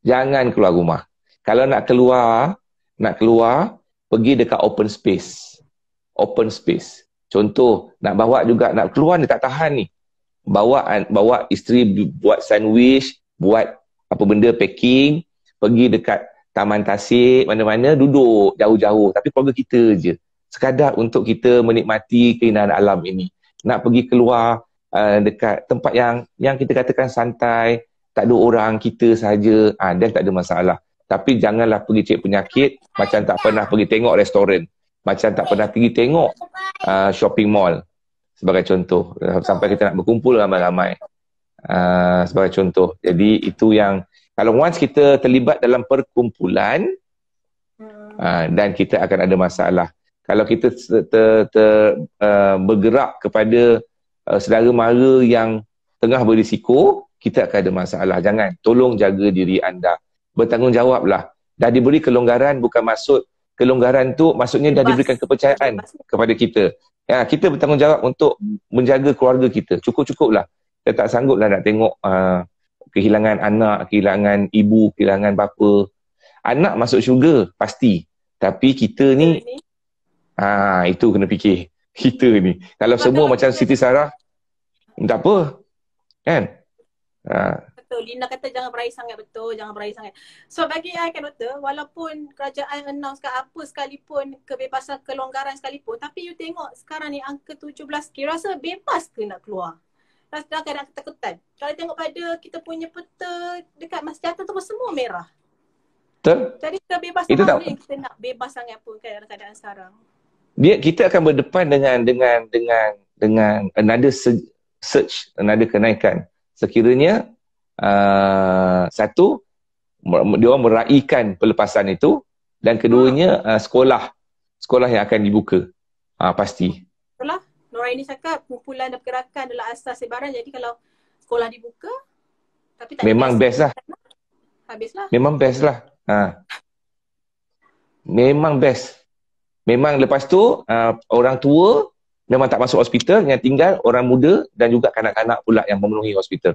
Jangan keluar rumah. Kalau nak keluar, nak keluar, pergi dekat open space. Open space. Contoh, nak bawa juga, nak keluar ni tak tahan ni. Bawa bawa isteri buat sandwich, buat apa benda packing, pergi dekat taman tasik, mana-mana, duduk jauh-jauh. Tapi keluarga kita je. Sekadar untuk kita menikmati keindahan alam ini. Nak pergi keluar uh, dekat tempat yang yang kita katakan santai, tak ada orang, kita sahaja, uh, ah, dan tak ada masalah. Tapi janganlah pergi cek penyakit macam tak pernah pergi tengok restoran. Macam tak pernah pergi tengok uh, shopping mall. Sebagai contoh. Sampai kita nak berkumpul ramai-ramai. Ah, sebagai contoh. Jadi itu yang kalau once kita terlibat dalam perkumpulan uh, dan kita akan ada masalah. Kalau kita ter, ter, ter uh, ah, bergerak kepada uh, saudara mara yang tengah berisiko, kita akan ada masalah. Jangan tolong jaga diri anda. Bertanggungjawablah. Dah diberi kelonggaran bukan maksud kelonggaran tu maksudnya dah diberikan kepercayaan kepada kita. Ya, kita bertanggungjawab untuk menjaga keluarga kita. Cukup-cukuplah kita tak lah, nak tengok uh, kehilangan anak, kehilangan ibu, kehilangan bapa. Anak masuk syurga, pasti. Tapi kita ni, ah itu kena fikir. Kita ni. Kalau Betul. semua macam Siti Sarah, tak apa. Kan? Uh. Betul. Lina kata jangan berai sangat. Betul. Jangan berai sangat. So bagi saya kan Dr. Walaupun kerajaan announce apa sekalipun kebebasan kelonggaran sekalipun. Tapi you tengok sekarang ni angka 17 kira rasa bebas ke nak keluar? rasa kadang keadaan ketakutan. Kalau tengok pada kita punya peta dekat masjid atas tu semua merah. Betul. Jadi kita bebas Itu tak. yang kita nak bebas sangat pun kan dalam keadaan sekarang. Dia kita akan berdepan dengan dengan dengan dengan another search, another kenaikan. Sekiranya uh, satu dia orang meraihkan pelepasan itu dan keduanya uh, sekolah sekolah yang akan dibuka uh, pasti sekolah Roini cakap kumpulan dan pergerakan adalah asas sebaran jadi kalau sekolah dibuka tapi tak memang best lah habislah memang best lah ha memang best memang lepas tu uh, orang tua memang tak masuk hospital yang tinggal orang muda dan juga kanak-kanak pula yang memenuhi hospital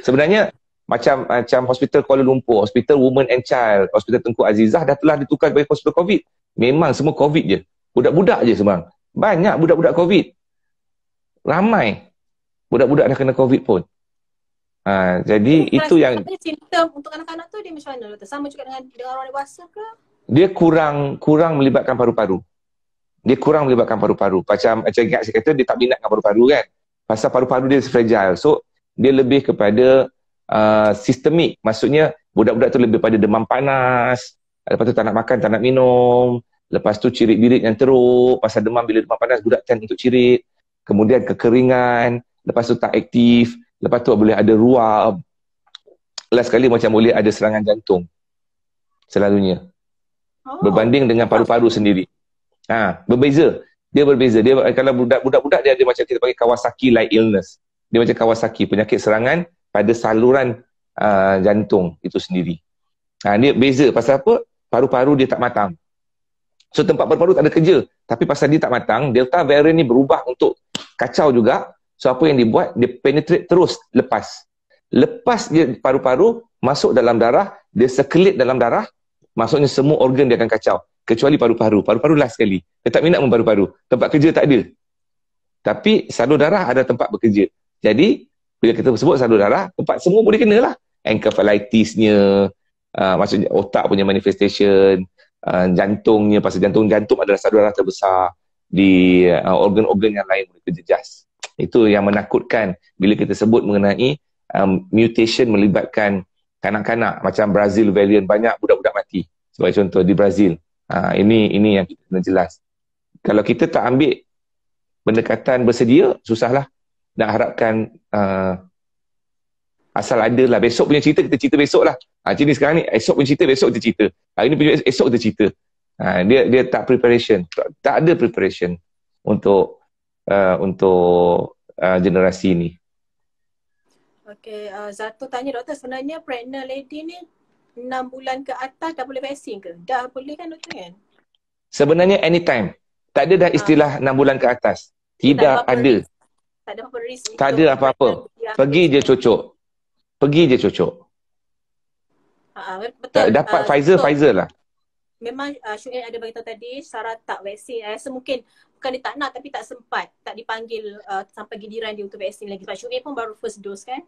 sebenarnya macam macam hospital Kuala Lumpur hospital woman and child hospital Tengku Azizah dah telah ditukar sebagai hospital covid memang semua covid je budak-budak je semang. Banyak budak-budak COVID. Ramai. Budak-budak dah kena COVID pun. Ha, jadi Kelas itu yang... Sintem untuk anak-anak tu dia macam mana? Sama juga dengan, dengan orang dewasa ke? Dia kurang kurang melibatkan paru-paru. Dia kurang melibatkan paru-paru. Macam macam Gat saya kata, dia tak minatkan paru-paru kan? Pasal paru-paru dia fragile. So, dia lebih kepada uh, sistemik. Maksudnya, budak-budak tu lebih pada demam panas. Lepas tu tak nak makan, tak nak minum. Lepas tu cirit-birit yang teruk, pasal demam bila demam panas budak gudakkan untuk cirit. Kemudian kekeringan, lepas tu tak aktif, lepas tu boleh ada ruam. Last sekali macam boleh ada serangan jantung. Selalunya. Oh. Berbanding dengan paru-paru sendiri. Ha, berbeza. Dia berbeza. Dia eh, kalau budak-budak dia ada macam kita panggil Kawasaki like illness. Dia macam Kawasaki penyakit serangan pada saluran uh, jantung itu sendiri. Ha, dia beza pasal apa? Paru-paru dia tak matang. So tempat paru-paru tak ada kerja. Tapi pasal dia tak matang, delta variant ni berubah untuk kacau juga. So apa yang dibuat, dia penetrate terus lepas. Lepas dia paru-paru, masuk dalam darah, dia sekelit dalam darah, maksudnya semua organ dia akan kacau. Kecuali paru-paru. Paru-paru last sekali. Dia tak minat memparu-paru. Tempat kerja tak ada. Tapi salur darah ada tempat bekerja. Jadi, bila kita sebut salur darah, tempat semua boleh kenalah. Encephalitisnya, uh, maksudnya otak punya manifestation, Ah, jantungnya pasal jantung jantung adalah satu darah terbesar di uh, organ-organ yang lain boleh terjejas. Itu yang menakutkan bila kita sebut mengenai um, mutation melibatkan kanak-kanak macam Brazil variant banyak budak-budak mati. Sebagai contoh di Brazil. Ha, ini ini yang kita kena jelas. Kalau kita tak ambil pendekatan bersedia, susahlah nak harapkan uh, asal ada lah besok punya cerita kita cerita besok lah ha, macam ni sekarang ni esok punya cerita besok kita cerita hari ni punya esok kita cerita ha, dia dia tak preparation tak, tak ada preparation untuk uh, untuk uh, generasi ni Okay, uh, Zato tanya doktor sebenarnya pregnant lady ni 6 bulan ke atas dah boleh vaksin ke? Dah boleh kan doktor kan? Sebenarnya anytime. Tak ada dah ah. istilah ha. 6 bulan ke atas. Tidak ada. Tak ada apa-apa. Tak ada apa-apa. Lah. Pergi je cocok pergi je cucuk. Uh, ah, ah, betul. Dapat uh, Pfizer, so, Pfizer lah. Memang uh, Syuknya ada beritahu tadi, Sarah tak vaksin. Saya rasa mungkin bukan dia tak nak tapi tak sempat. Tak dipanggil uh, sampai giliran dia untuk vaksin lagi. Sebab Syuknya pun baru first dose kan?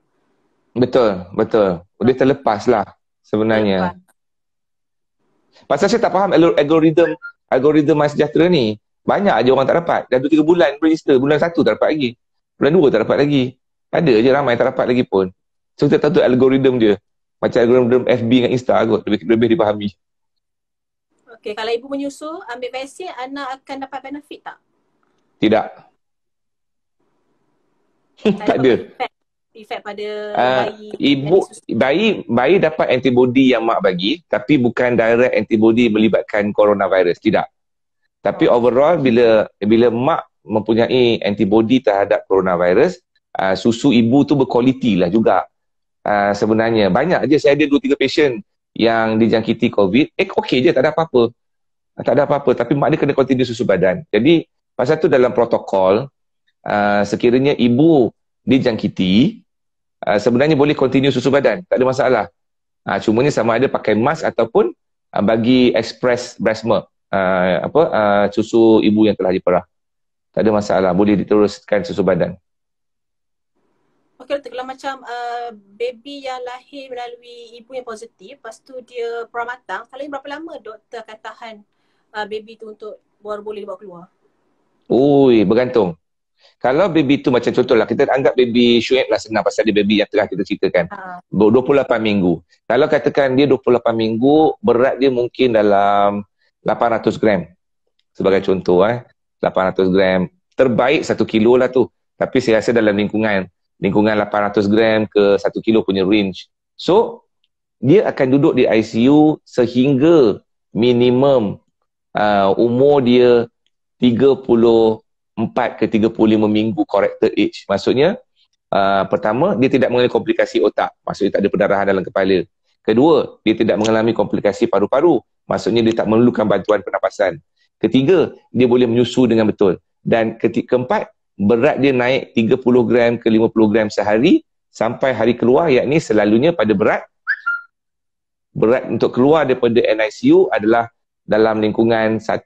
Betul, betul. Dia terlepas lah sebenarnya. Terlepas. Pasal saya tak faham algoritm algoritma My Sejahtera ni. Banyak je orang tak dapat. Dah 2-3 bulan register. Bulan satu tak dapat lagi. Bulan dua tak dapat lagi. Ada je ramai tak dapat lagi pun. So kita tahu algoritma dia. Macam algoritma FB dengan Insta kot. Lebih, lebih dipahami. Okay, kalau ibu menyusu, ambil vaksin, anak akan dapat benefit tak? Tidak. tak ada. Efek pada uh, bayi. Ibu, bayi, bayi dapat antibody yang mak bagi, tapi bukan direct antibody melibatkan coronavirus. Tidak. Tapi oh. overall, bila bila mak mempunyai antibody terhadap coronavirus, uh, susu ibu tu berkualiti lah juga uh, sebenarnya banyak je saya ada dua tiga pasien yang dijangkiti covid eh okey je tak ada apa-apa tak ada apa-apa tapi mak dia kena continue susu badan jadi pasal tu dalam protokol uh, sekiranya ibu dijangkiti uh, sebenarnya boleh continue susu badan tak ada masalah uh, ni sama ada pakai mask ataupun uh, bagi express breast milk uh, apa uh, susu ibu yang telah diperah tak ada masalah boleh diteruskan susu badan Okay, kalau macam uh, baby yang lahir melalui ibu yang positif, lepas tu dia pra matang, kalau berapa lama doktor akan tahan uh, baby tu untuk baru boleh dibawa keluar? Ui, bergantung. Kalau baby tu macam contoh lah kita anggap baby Shuaib lah senang pasal dia baby yang telah kita ceritakan. Ha. 28 minggu. Kalau katakan dia 28 minggu, berat dia mungkin dalam 800 gram. Sebagai contoh eh. 800 gram. Terbaik 1 kilo lah tu. Tapi saya rasa dalam lingkungan lingkungan 800 gram ke 1 kilo punya range. So, dia akan duduk di ICU sehingga minimum uh, umur dia 34 ke 35 minggu corrected age. Maksudnya, uh, pertama, dia tidak mengalami komplikasi otak. Maksudnya, tak ada pendarahan dalam kepala. Kedua, dia tidak mengalami komplikasi paru-paru. Maksudnya, dia tak memerlukan bantuan pernafasan. Ketiga, dia boleh menyusu dengan betul. Dan ketiga, keempat, berat dia naik 30 gram ke 50 gram sehari sampai hari keluar yakni selalunya pada berat berat untuk keluar daripada NICU adalah dalam lingkungan 1.8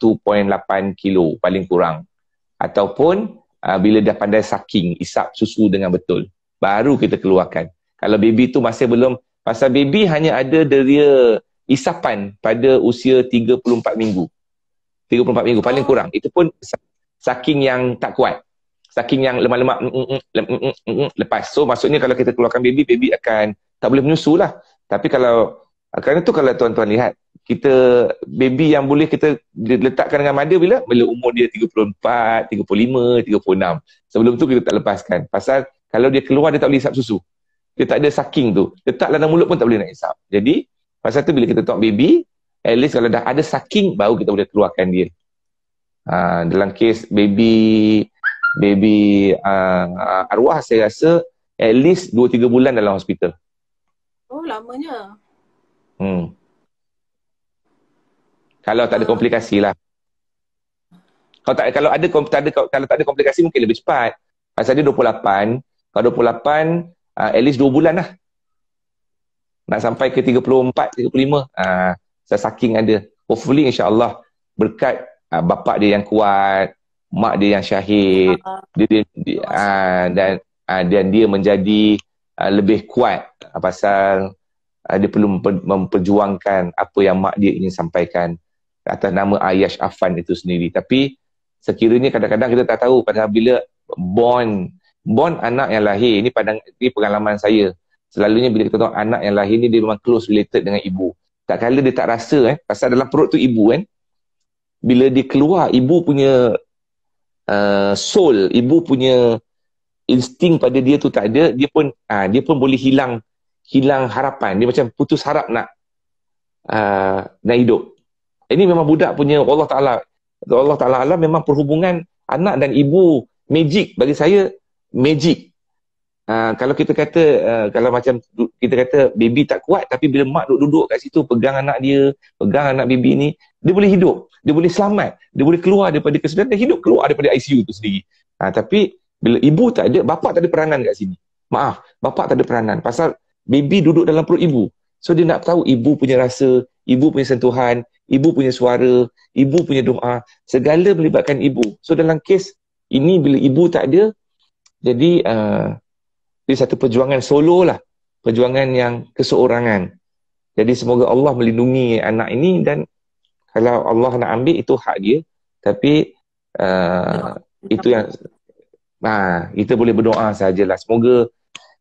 kilo paling kurang ataupun uh, bila dah pandai sucking isap susu dengan betul baru kita keluarkan kalau baby tu masih belum pasal baby hanya ada deria isapan pada usia 34 minggu 34 minggu paling oh. kurang itu pun sucking yang tak kuat saking yang lemak-lemak mm, mm, mm, lepas. So maksudnya kalau kita keluarkan baby, baby akan tak boleh menyusu lah. Tapi kalau, kerana tu kalau tuan-tuan lihat, kita baby yang boleh kita letakkan dengan mother bila? Bila umur dia 34, 35, 36. Sebelum tu kita tak lepaskan. Pasal kalau dia keluar dia tak boleh isap susu. Dia tak ada saking tu. Letaklah dalam mulut pun tak boleh nak isap. Jadi, pasal tu bila kita tengok baby, at least kalau dah ada saking, baru kita boleh keluarkan dia. Ha, dalam kes baby baby uh, uh, arwah saya rasa at least 2 3 bulan dalam hospital. Oh lamanya. Hmm. Kalau tak ada ah. komplikasi lah. Kalau tak kalau ada tak ada kalau tak ada komplikasi mungkin lebih cepat. Pasal dia 28, kalau 28 uh, at least 2 bulan lah. Nak sampai ke 34 35 uh, saya saking ada. Hopefully Insyaallah berkat uh, bapak dia yang kuat, mak dia yang syahid ah, ah. dia, dia, dia uh, dan uh, dan dia menjadi uh, lebih kuat uh, pasal uh, dia perlu memperjuangkan apa yang mak dia ingin sampaikan atas nama Ayash Afan itu sendiri tapi sekiranya kadang-kadang kita tak tahu pada bila born born anak yang lahir ini pada ini pengalaman saya selalunya bila kita tahu anak yang lahir ni dia memang close related dengan ibu tak kala dia tak rasa eh pasal dalam perut tu ibu kan bila dia keluar ibu punya Uh, soul ibu punya insting pada dia tu tak ada dia pun uh, dia pun boleh hilang hilang harapan dia macam putus harap nak uh, nak hidup ini memang budak punya Allah Taala Allah Taala Allah memang perhubungan anak dan ibu magic bagi saya magic uh, kalau kita kata uh, kalau macam kita kata baby tak kuat tapi bila mak duduk-duduk kat situ pegang anak dia pegang anak baby ni dia boleh hidup, dia boleh selamat, dia boleh keluar daripada kesedaran dia hidup keluar daripada ICU tu sendiri. Ha, tapi bila ibu tak ada, bapa tak ada peranan kat sini. Maaf, bapa tak ada peranan pasal baby duduk dalam perut ibu. So dia nak tahu ibu punya rasa, ibu punya sentuhan, ibu punya suara, ibu punya doa, segala melibatkan ibu. So dalam kes ini bila ibu tak ada, jadi uh, dia satu perjuangan solo lah. Perjuangan yang keseorangan. Jadi semoga Allah melindungi anak ini dan kalau Allah nak ambil itu hak dia tapi uh, ya. itu yang ha kita boleh berdoa sajalah semoga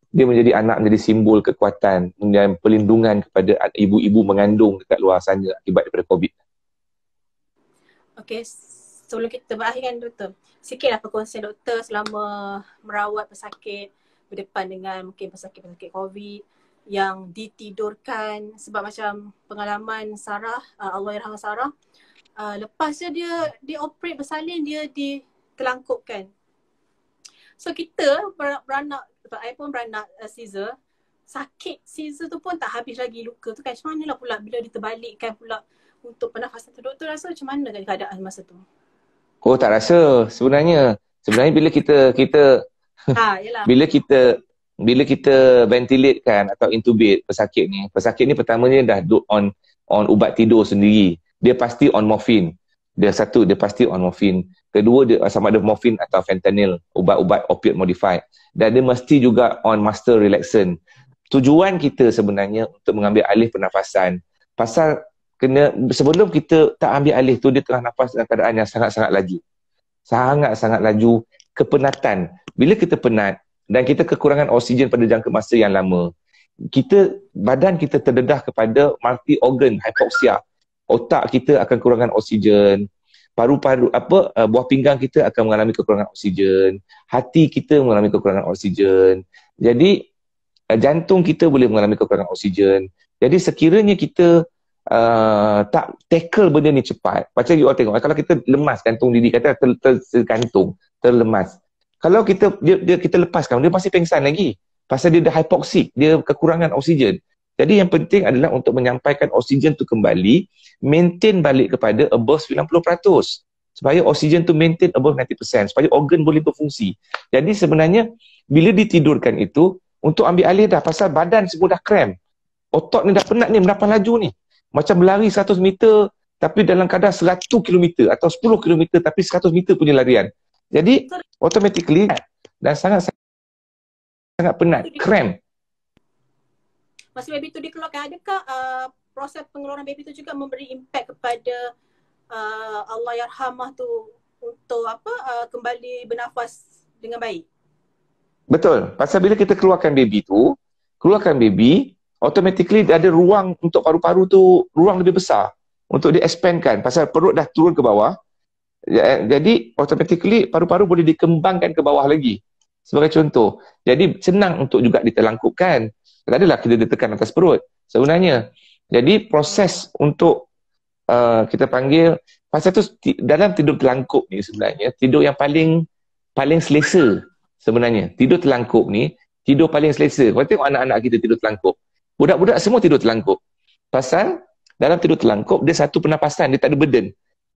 dia menjadi anak menjadi simbol kekuatan dan perlindungan kepada ibu-ibu mengandung dekat luar sana akibat daripada covid Okey, sebelum kita berakhirkan doktor, sikitlah perkongsian doktor selama merawat pesakit berdepan dengan mungkin pesakit-pesakit COVID yang ditidurkan sebab macam pengalaman Sarah uh, Allahyarham Sarah uh, lepas je dia dia operate bersalin dia dikelangkupkan so kita beranak saya pun beranak uh, Caesar sakit Caesar tu pun tak habis lagi luka tu kan macam lah pula bila diterbalikkan pula untuk pernafasan tu doktor rasa macam mana kan keadaan masa tu oh tak rasa sebenarnya sebenarnya bila kita kita ha bila kita bila kita ventilate kan atau intubate pesakit ni, pesakit ni pertamanya dah duduk on on ubat tidur sendiri. Dia pasti on morfin. Dia satu, dia pasti on morfin. Kedua, dia, ah, sama ada morfin atau fentanyl, ubat-ubat opioid modified. Dan dia mesti juga on master relaxant. Tujuan kita sebenarnya untuk mengambil alih pernafasan pasal kena sebelum kita tak ambil alih tu dia tengah nafas dalam keadaan yang sangat-sangat laju. Sangat-sangat laju kepenatan. Bila kita penat, dan kita kekurangan oksigen pada jangka masa yang lama kita badan kita terdedah kepada multi organ hypoxia otak kita akan kekurangan oksigen paru-paru apa uh, buah pinggang kita akan mengalami kekurangan oksigen hati kita mengalami kekurangan oksigen jadi eh, jantung kita boleh mengalami kekurangan oksigen jadi sekiranya kita uh, tak tackle benda ni cepat macam you all tengok kalau kita lemas gantung diri kata ter, ter, terlemas kalau kita dia, dia kita lepaskan dia masih pengsan lagi pasal dia dah hypoxic dia kekurangan oksigen jadi yang penting adalah untuk menyampaikan oksigen tu kembali maintain balik kepada above 90% supaya oksigen tu maintain above 90% supaya organ boleh berfungsi jadi sebenarnya bila ditidurkan itu untuk ambil alih dah pasal badan semua dah krem otot ni dah penat ni berapa laju ni macam berlari 100 meter tapi dalam kadar 100 kilometer atau 10 kilometer tapi 100 meter punya larian. Jadi automatically dan sangat sangat penat, krem. Masih baby tu dikeluarkan, adakah uh, proses pengeluaran baby tu juga memberi impact kepada uh, Allah Yarhamah tu untuk apa uh, kembali bernafas dengan baik? Betul. Pasal bila kita keluarkan baby tu, keluarkan baby, automatically dia ada ruang untuk paru-paru tu, ruang lebih besar untuk dia expandkan. Pasal perut dah turun ke bawah, Ya, eh, jadi automatically paru-paru boleh dikembangkan ke bawah lagi. Sebagai contoh. Jadi senang untuk juga ditelangkupkan. Tak adalah kita ditekan atas perut sebenarnya. Jadi proses untuk uh, kita panggil pasal tu dalam tidur telangkup ni sebenarnya tidur yang paling paling selesa sebenarnya. Tidur telangkup ni tidur paling selesa. Kau tengok anak-anak kita tidur telangkup. Budak-budak semua tidur telangkup. Pasal dalam tidur telangkup dia satu pernafasan dia tak ada burden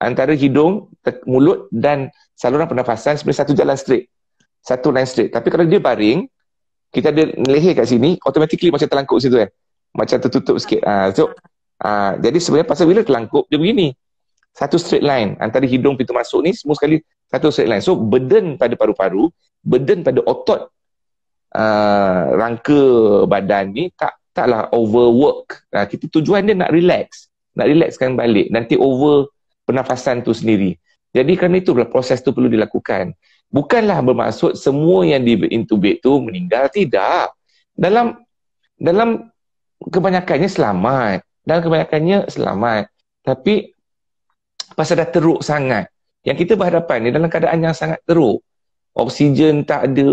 antara hidung, mulut dan saluran pernafasan sebenarnya satu jalan straight. Satu line straight. Tapi kalau dia baring, kita ada leher kat sini, automatically macam terlangkuk situ kan. Eh? Macam tertutup sikit. Ha, so, ha, jadi sebenarnya pasal bila terlangkuk dia begini. Satu straight line antara hidung pintu masuk ni semua sekali satu straight line. So, burden pada paru-paru, burden pada otot uh, rangka badan ni tak taklah overwork. Uh, kita tujuan dia nak relax. Nak relaxkan balik. Nanti over pernafasan tu sendiri. Jadi kerana itu, lah proses tu perlu dilakukan. Bukanlah bermaksud semua yang di intubate tu meninggal tidak. Dalam dalam kebanyakannya selamat. Dalam kebanyakannya selamat. Tapi pasal dah teruk sangat. Yang kita berhadapan ni dalam keadaan yang sangat teruk. Oksigen tak ada,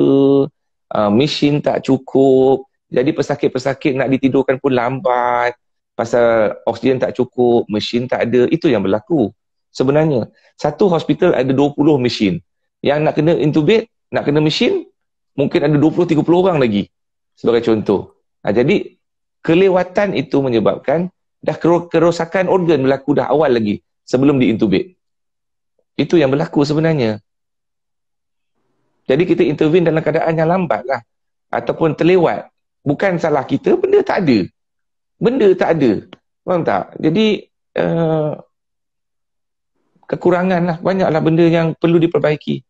uh, mesin tak cukup. Jadi pesakit-pesakit nak ditidurkan pun lambat pasal oksigen tak cukup, mesin tak ada, itu yang berlaku. Sebenarnya, satu hospital ada 20 mesin. Yang nak kena intubate, nak kena mesin, mungkin ada 20-30 orang lagi. Sebagai contoh. Ha, jadi, kelewatan itu menyebabkan dah kerosakan organ berlaku dah awal lagi sebelum di intubate. Itu yang berlaku sebenarnya. Jadi kita intervene dalam keadaan yang lambat lah. Ataupun terlewat. Bukan salah kita, benda tak ada benda tak ada. Faham tak? Jadi uh, kekurangan lah, banyaklah benda yang perlu diperbaiki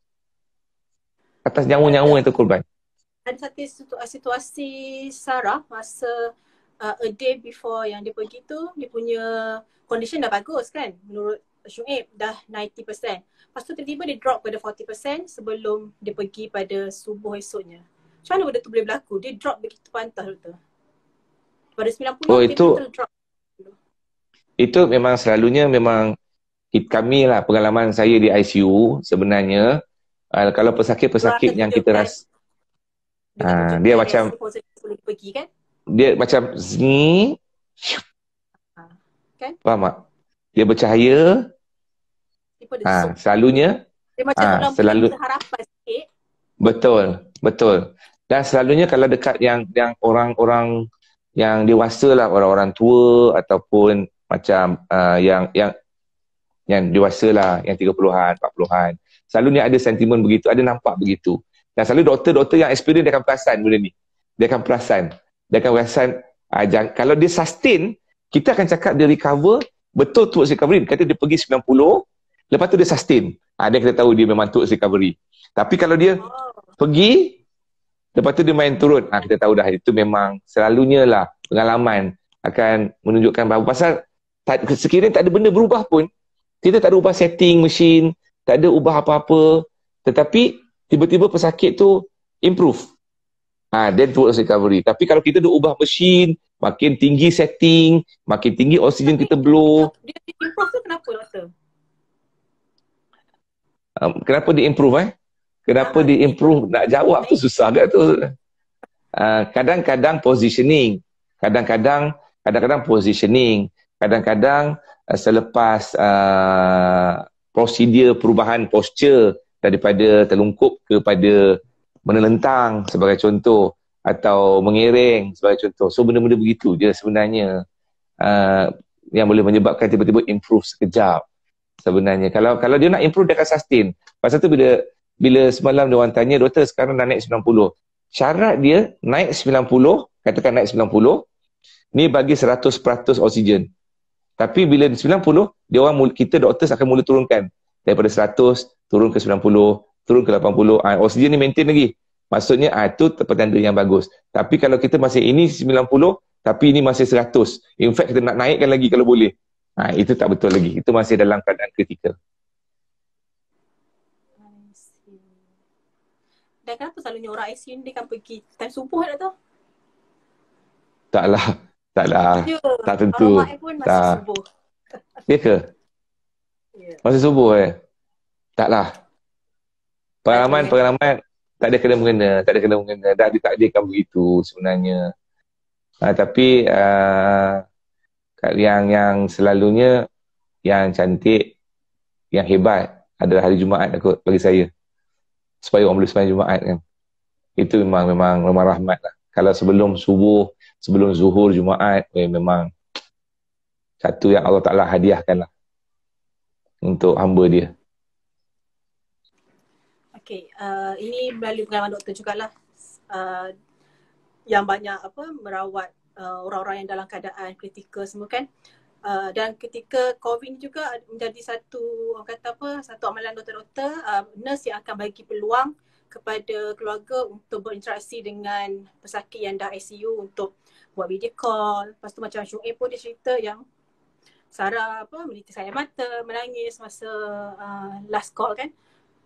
atas nyawa-nyawa yang terkorban. Dan satu situasi Sarah masa uh, a day before yang dia pergi tu, dia punya condition dah bagus kan? Menurut Syuib dah 90%. Lepas tu tiba-tiba dia drop pada 40% sebelum dia pergi pada subuh esoknya. Macam mana benda tu boleh berlaku? Dia drop begitu pantas, Doktor pada 90 oh, itu, drop. itu memang selalunya memang kami lah pengalaman saya di ICU sebenarnya uh, kalau pesakit-pesakit yang kita rasa kan? Uh, ah, dia, dia macam pergi, kan? dia macam zing uh, ah, kan faham tak dia bercahaya ha, uh, selalunya dia macam uh, selalu betul betul dan selalunya kalau dekat yang yang orang-orang yang dewasa lah orang-orang tua ataupun macam uh, yang yang yang dewasa lah yang 30-an 40-an ni ada sentimen begitu ada nampak begitu dan selalu doktor-doktor yang experience dia akan perasan benda ni dia akan perasan dia akan perasan uh, jangan, kalau dia sustain kita akan cakap dia recover betul tu recovery kata dia pergi 90 lepas tu dia sustain ada ah, uh, kita tahu dia memang tu recovery tapi kalau dia oh. pergi Lepas tu dia main turun. Ha, kita tahu dah itu memang selalunya lah pengalaman akan menunjukkan bahawa pasal tak, sekiranya tak ada benda berubah pun, kita tak ada ubah setting mesin, tak ada ubah apa-apa, tetapi tiba-tiba pesakit tu improve. Ha, then towards recovery. Tapi kalau kita dah ubah mesin, makin tinggi setting, makin tinggi oksigen kita blow. Dia improve tu kenapa rasa? Um, kenapa dia improve eh? Kenapa dia improve? Nak jawab tu susah ke tu? Ah, kadang-kadang uh, positioning. Kadang-kadang kadang-kadang positioning. Kadang-kadang uh, selepas uh, prosedur perubahan posture daripada terlungkup kepada menelentang sebagai contoh atau mengiring sebagai contoh. So benda-benda begitu je sebenarnya uh, yang boleh menyebabkan tiba-tiba improve sekejap sebenarnya. Kalau kalau dia nak improve dia akan sustain. Pasal tu bila bila semalam dia orang tanya doktor sekarang dah naik 90 syarat dia naik 90 katakan naik 90 ni bagi 100% oksigen tapi bila 90 dia orang kita doktor akan mula turunkan daripada 100 turun ke 90 turun ke 80 ha, ah, oksigen ni maintain lagi maksudnya ha, ah, tu petanda yang bagus tapi kalau kita masih ini 90 tapi ini masih 100 in fact kita nak naikkan lagi kalau boleh ha, itu tak betul lagi itu masih dalam keadaan kritikal kan kenapa selalunya orang IC ni dia kan pergi time subuh lah tu taklah taklah tak tentu Alamak pun masih tak. subuh ya ke yeah. masih subuh eh taklah pengalaman okay. pengalaman tak ada kena mengena tak ada kena mengena dah ditakdirkan begitu sebenarnya uh, tapi uh, yang yang selalunya yang cantik yang hebat adalah hari Jumaat aku bagi saya supaya orang boleh sembahyang Jumaat kan. Itu memang memang memang rahmat lah. Kalau sebelum subuh, sebelum zuhur Jumaat, eh, memang satu yang Allah Ta'ala hadiahkan lah untuk hamba dia. Okay, uh, ini melalui pengalaman doktor juga lah. Uh, yang banyak apa merawat uh, orang-orang yang dalam keadaan kritikal semua kan. Uh, dan ketika COVID juga menjadi satu orang kata apa satu amalan doktor-doktor uh, nurse yang akan bagi peluang kepada keluarga untuk berinteraksi dengan pesakit yang dah ICU untuk buat video call. Lepas tu macam Shung pun dia cerita yang Sarah apa meliti saya mata, menangis masa uh, last call kan.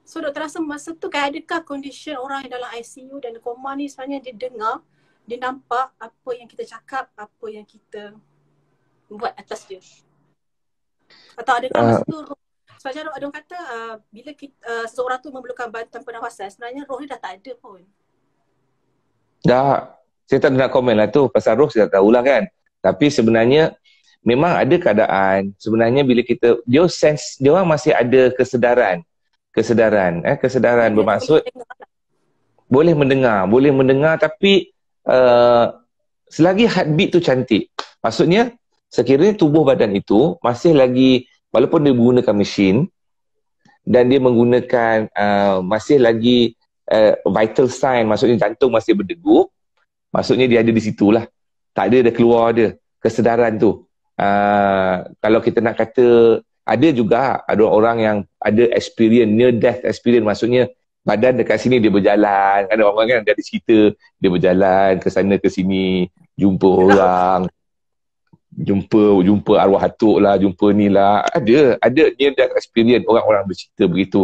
So doktor rasa masa tu kan adakah kondisi orang yang dalam ICU dan koma ni sebenarnya dia dengar, dia nampak apa yang kita cakap, apa yang kita buat atas dia atau ada uh, roh sebab ada orang ah. kata uh, bila kita, uh, seseorang tu memerlukan bantuan pernafasan sebenarnya roh dia dah tak ada pun dah saya tak nak komen lah tu pasal roh saya tak tahulah kan tapi sebenarnya memang ada keadaan sebenarnya bila kita dia sense dia orang masih ada kesedaran kesedaran eh kesedaran boleh bermaksud lah. boleh mendengar boleh mendengar tapi uh, selagi heartbeat tu cantik maksudnya sekiranya tubuh badan itu masih lagi walaupun dia menggunakan mesin dan dia menggunakan uh, masih lagi uh, vital sign maksudnya jantung masih berdegup maksudnya dia ada di situlah tak ada dia keluar dia kesedaran tu uh, kalau kita nak kata ada juga ada orang yang ada experience near death experience maksudnya badan dekat sini dia berjalan ada orang-orang kan ada cerita dia berjalan ke sana ke sini jumpa orang jumpa jumpa arwah atuk lah, jumpa ni lah. Ada, ada ni ada experience orang-orang bercerita begitu.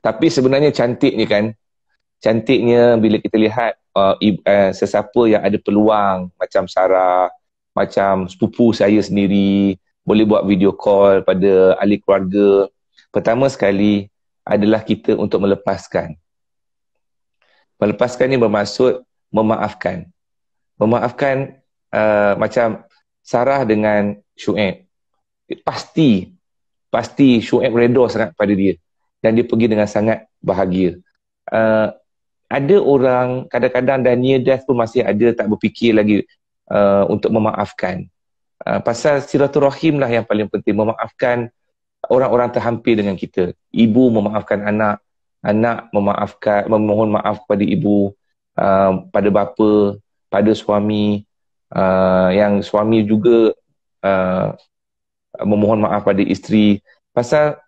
Tapi sebenarnya cantiknya kan, cantiknya bila kita lihat uh, i, uh, sesiapa yang ada peluang macam Sarah, macam sepupu saya sendiri, boleh buat video call pada ahli keluarga. Pertama sekali adalah kita untuk melepaskan. Melepaskan ni bermaksud memaafkan. Memaafkan Eh, macam Sarah dengan Shu'ib pasti pasti Shu'ib redha sangat pada dia dan dia pergi dengan sangat bahagia uh, ada orang kadang-kadang dan near death pun masih ada tak berfikir lagi uh, untuk memaafkan uh, pasal silaturahim lah yang paling penting memaafkan orang-orang terhampir dengan kita ibu memaafkan anak anak memaafkan memohon maaf pada ibu uh, pada bapa pada suami uh, yang suami juga uh, memohon maaf pada isteri pasal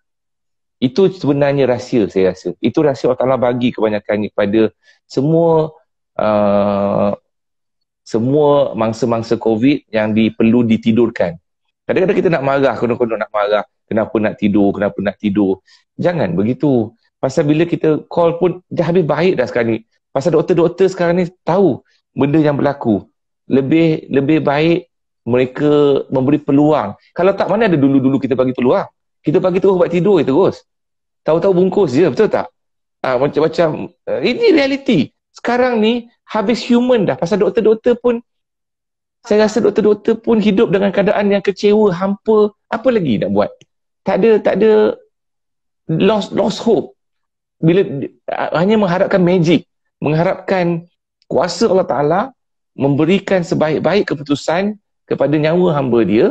itu sebenarnya rahsia saya rasa itu rahsia Allah Taala bagi kebanyakan kepada semua uh, semua mangsa-mangsa covid yang di, perlu ditidurkan kadang-kadang kita nak marah kena-kena nak marah kenapa nak tidur kenapa nak tidur jangan begitu pasal bila kita call pun dah habis baik dah sekarang ni pasal doktor-doktor sekarang ni tahu benda yang berlaku lebih lebih baik mereka memberi peluang. Kalau tak mana ada dulu-dulu kita bagi peluang. Kita bagi terus buat tidur je terus. Tahu-tahu bungkus je, betul tak? Ah ha, macam-macam eh, ini realiti. Sekarang ni habis human dah pasal doktor-doktor pun saya rasa doktor-doktor pun hidup dengan keadaan yang kecewa, hampa, apa lagi nak buat? Tak ada tak ada lost lost hope. Bila ah, hanya mengharapkan magic, mengharapkan kuasa Allah Taala memberikan sebaik-baik keputusan kepada nyawa hamba dia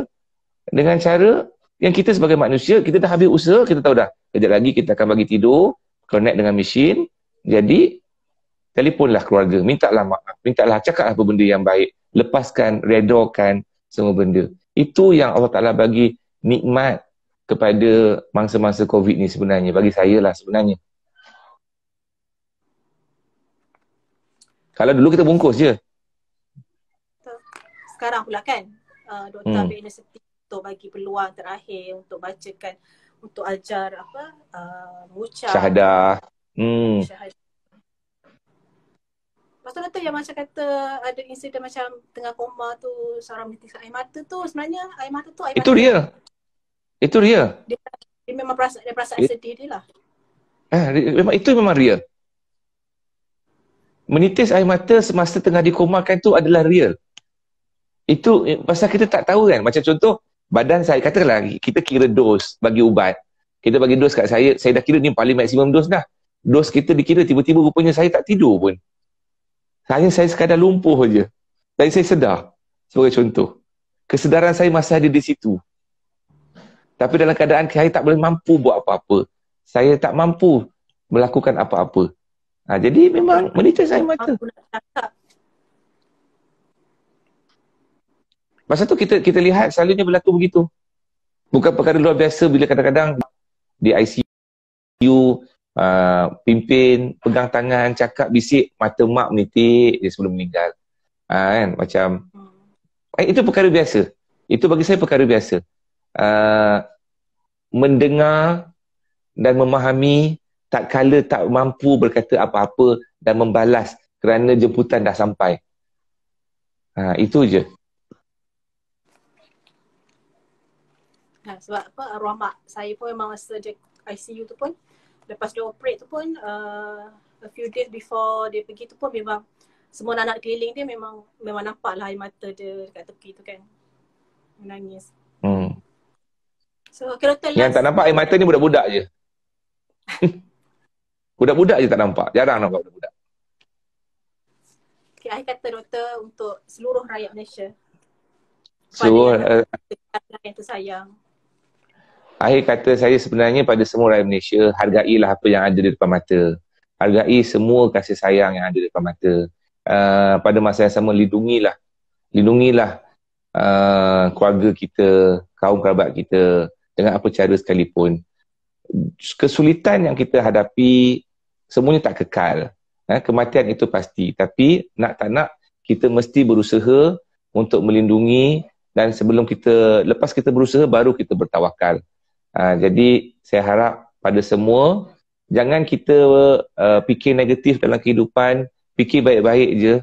dengan cara yang kita sebagai manusia kita dah habis usaha kita tahu dah kejap lagi kita akan bagi tidur connect dengan mesin jadi telefonlah keluarga mintalah maaf mintalah cakaplah apa benda yang baik lepaskan redorkan semua benda itu yang Allah Taala bagi nikmat kepada mangsa-mangsa COVID ni sebenarnya bagi saya lah sebenarnya kalau dulu kita bungkus je sekarang pula kan uh, ah, Dr. Hmm. Abang Setia bagi peluang terakhir untuk bacakan untuk ajar apa uh, ah, mucah syahadah hmm Pastor kata yang macam kata ada insiden macam tengah koma tu seorang menitis air mata tu sebenarnya air mata tu air itu mata itu real dia. itu real dia, dia memang perasaan dia perasaan It... sedih dia lah eh memang itu memang real menitis air mata semasa tengah dikomakan tu adalah real itu eh, pasal kita tak tahu kan. Macam contoh, badan saya, katalah kita kira dos bagi ubat. Kita bagi dos kat saya, saya dah kira ni paling maksimum dos dah. Dos kita dikira tiba-tiba rupanya saya tak tidur pun. Saya saya sekadar lumpuh je. Tapi saya sedar. Sebagai contoh. Kesedaran saya masih ada di situ. Tapi dalam keadaan saya tak boleh mampu buat apa-apa. Saya tak mampu melakukan apa-apa. Ha, jadi memang menitis saya mata. Aku nak cakap Masa tu kita kita lihat selalunya berlaku begitu. Bukan perkara luar biasa bila kadang-kadang di ICU Uh, pimpin pegang tangan cakap bisik mata mak menitik dia sebelum meninggal uh, kan macam eh, itu perkara biasa itu bagi saya perkara biasa uh, mendengar dan memahami tak kala tak mampu berkata apa-apa dan membalas kerana jemputan dah sampai uh, itu je Ha, sebab apa arwah mak saya pun memang masa dia ICU tu pun lepas dia operate tu pun uh, a few days before dia pergi tu pun memang semua anak-anak keliling dia memang memang nampak lah air mata dia dekat tepi tu kan. Menangis. Hmm. So kalau tak yang tak nampak air mata ni budak-budak je. budak-budak je tak nampak. Jarang nampak budak-budak. Okay, saya kata doktor untuk seluruh rakyat Malaysia. Seluruh so, uh, eh, yang tersayang. Akhir kata saya sebenarnya pada semua rakyat Malaysia, hargailah apa yang ada di depan mata. Hargai semua kasih sayang yang ada di depan mata. Uh, pada masa yang sama, lindungilah. Lindungilah uh, keluarga kita, kaum kerabat kita dengan apa cara sekalipun. Kesulitan yang kita hadapi semuanya tak kekal. Uh, kematian itu pasti. Tapi nak tak nak, kita mesti berusaha untuk melindungi dan sebelum kita lepas kita berusaha baru kita bertawakal Ha, jadi saya harap pada semua jangan kita uh, fikir negatif dalam kehidupan, fikir baik-baik je,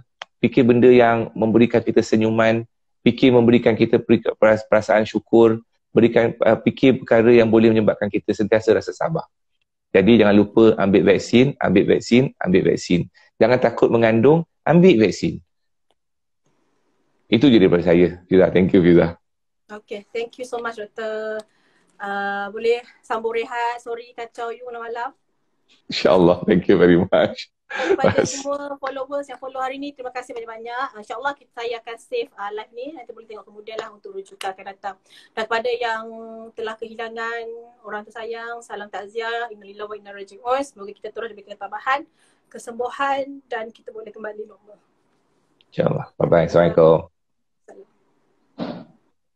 fikir benda yang memberikan kita senyuman, fikir memberikan kita perasaan syukur, berikan uh, fikir perkara yang boleh menyebabkan kita sentiasa rasa sabar. Jadi jangan lupa ambil vaksin, ambil vaksin, ambil vaksin. Jangan takut mengandung, ambil vaksin. Itu je daripada saya. Fiza, thank you Fiza. Okay, thank you so much Dr uh, boleh sambung rehat. Sorry kacau you malam-malam. InsyaAllah. Thank you very much. Kepada semua followers yang follow hari ni, terima kasih banyak-banyak. Uh, InsyaAllah kita, saya akan save uh, live ni. Nanti boleh tengok kemudian lah untuk rujukan akan datang. Dan kepada yang telah kehilangan orang tersayang, salam takziah. Innalillah wa inna rajin. Semoga kita terus diberikan tambahan, kesembuhan dan kita boleh kembali normal. InsyaAllah. Bye-bye. Assalamualaikum. Bye-bye.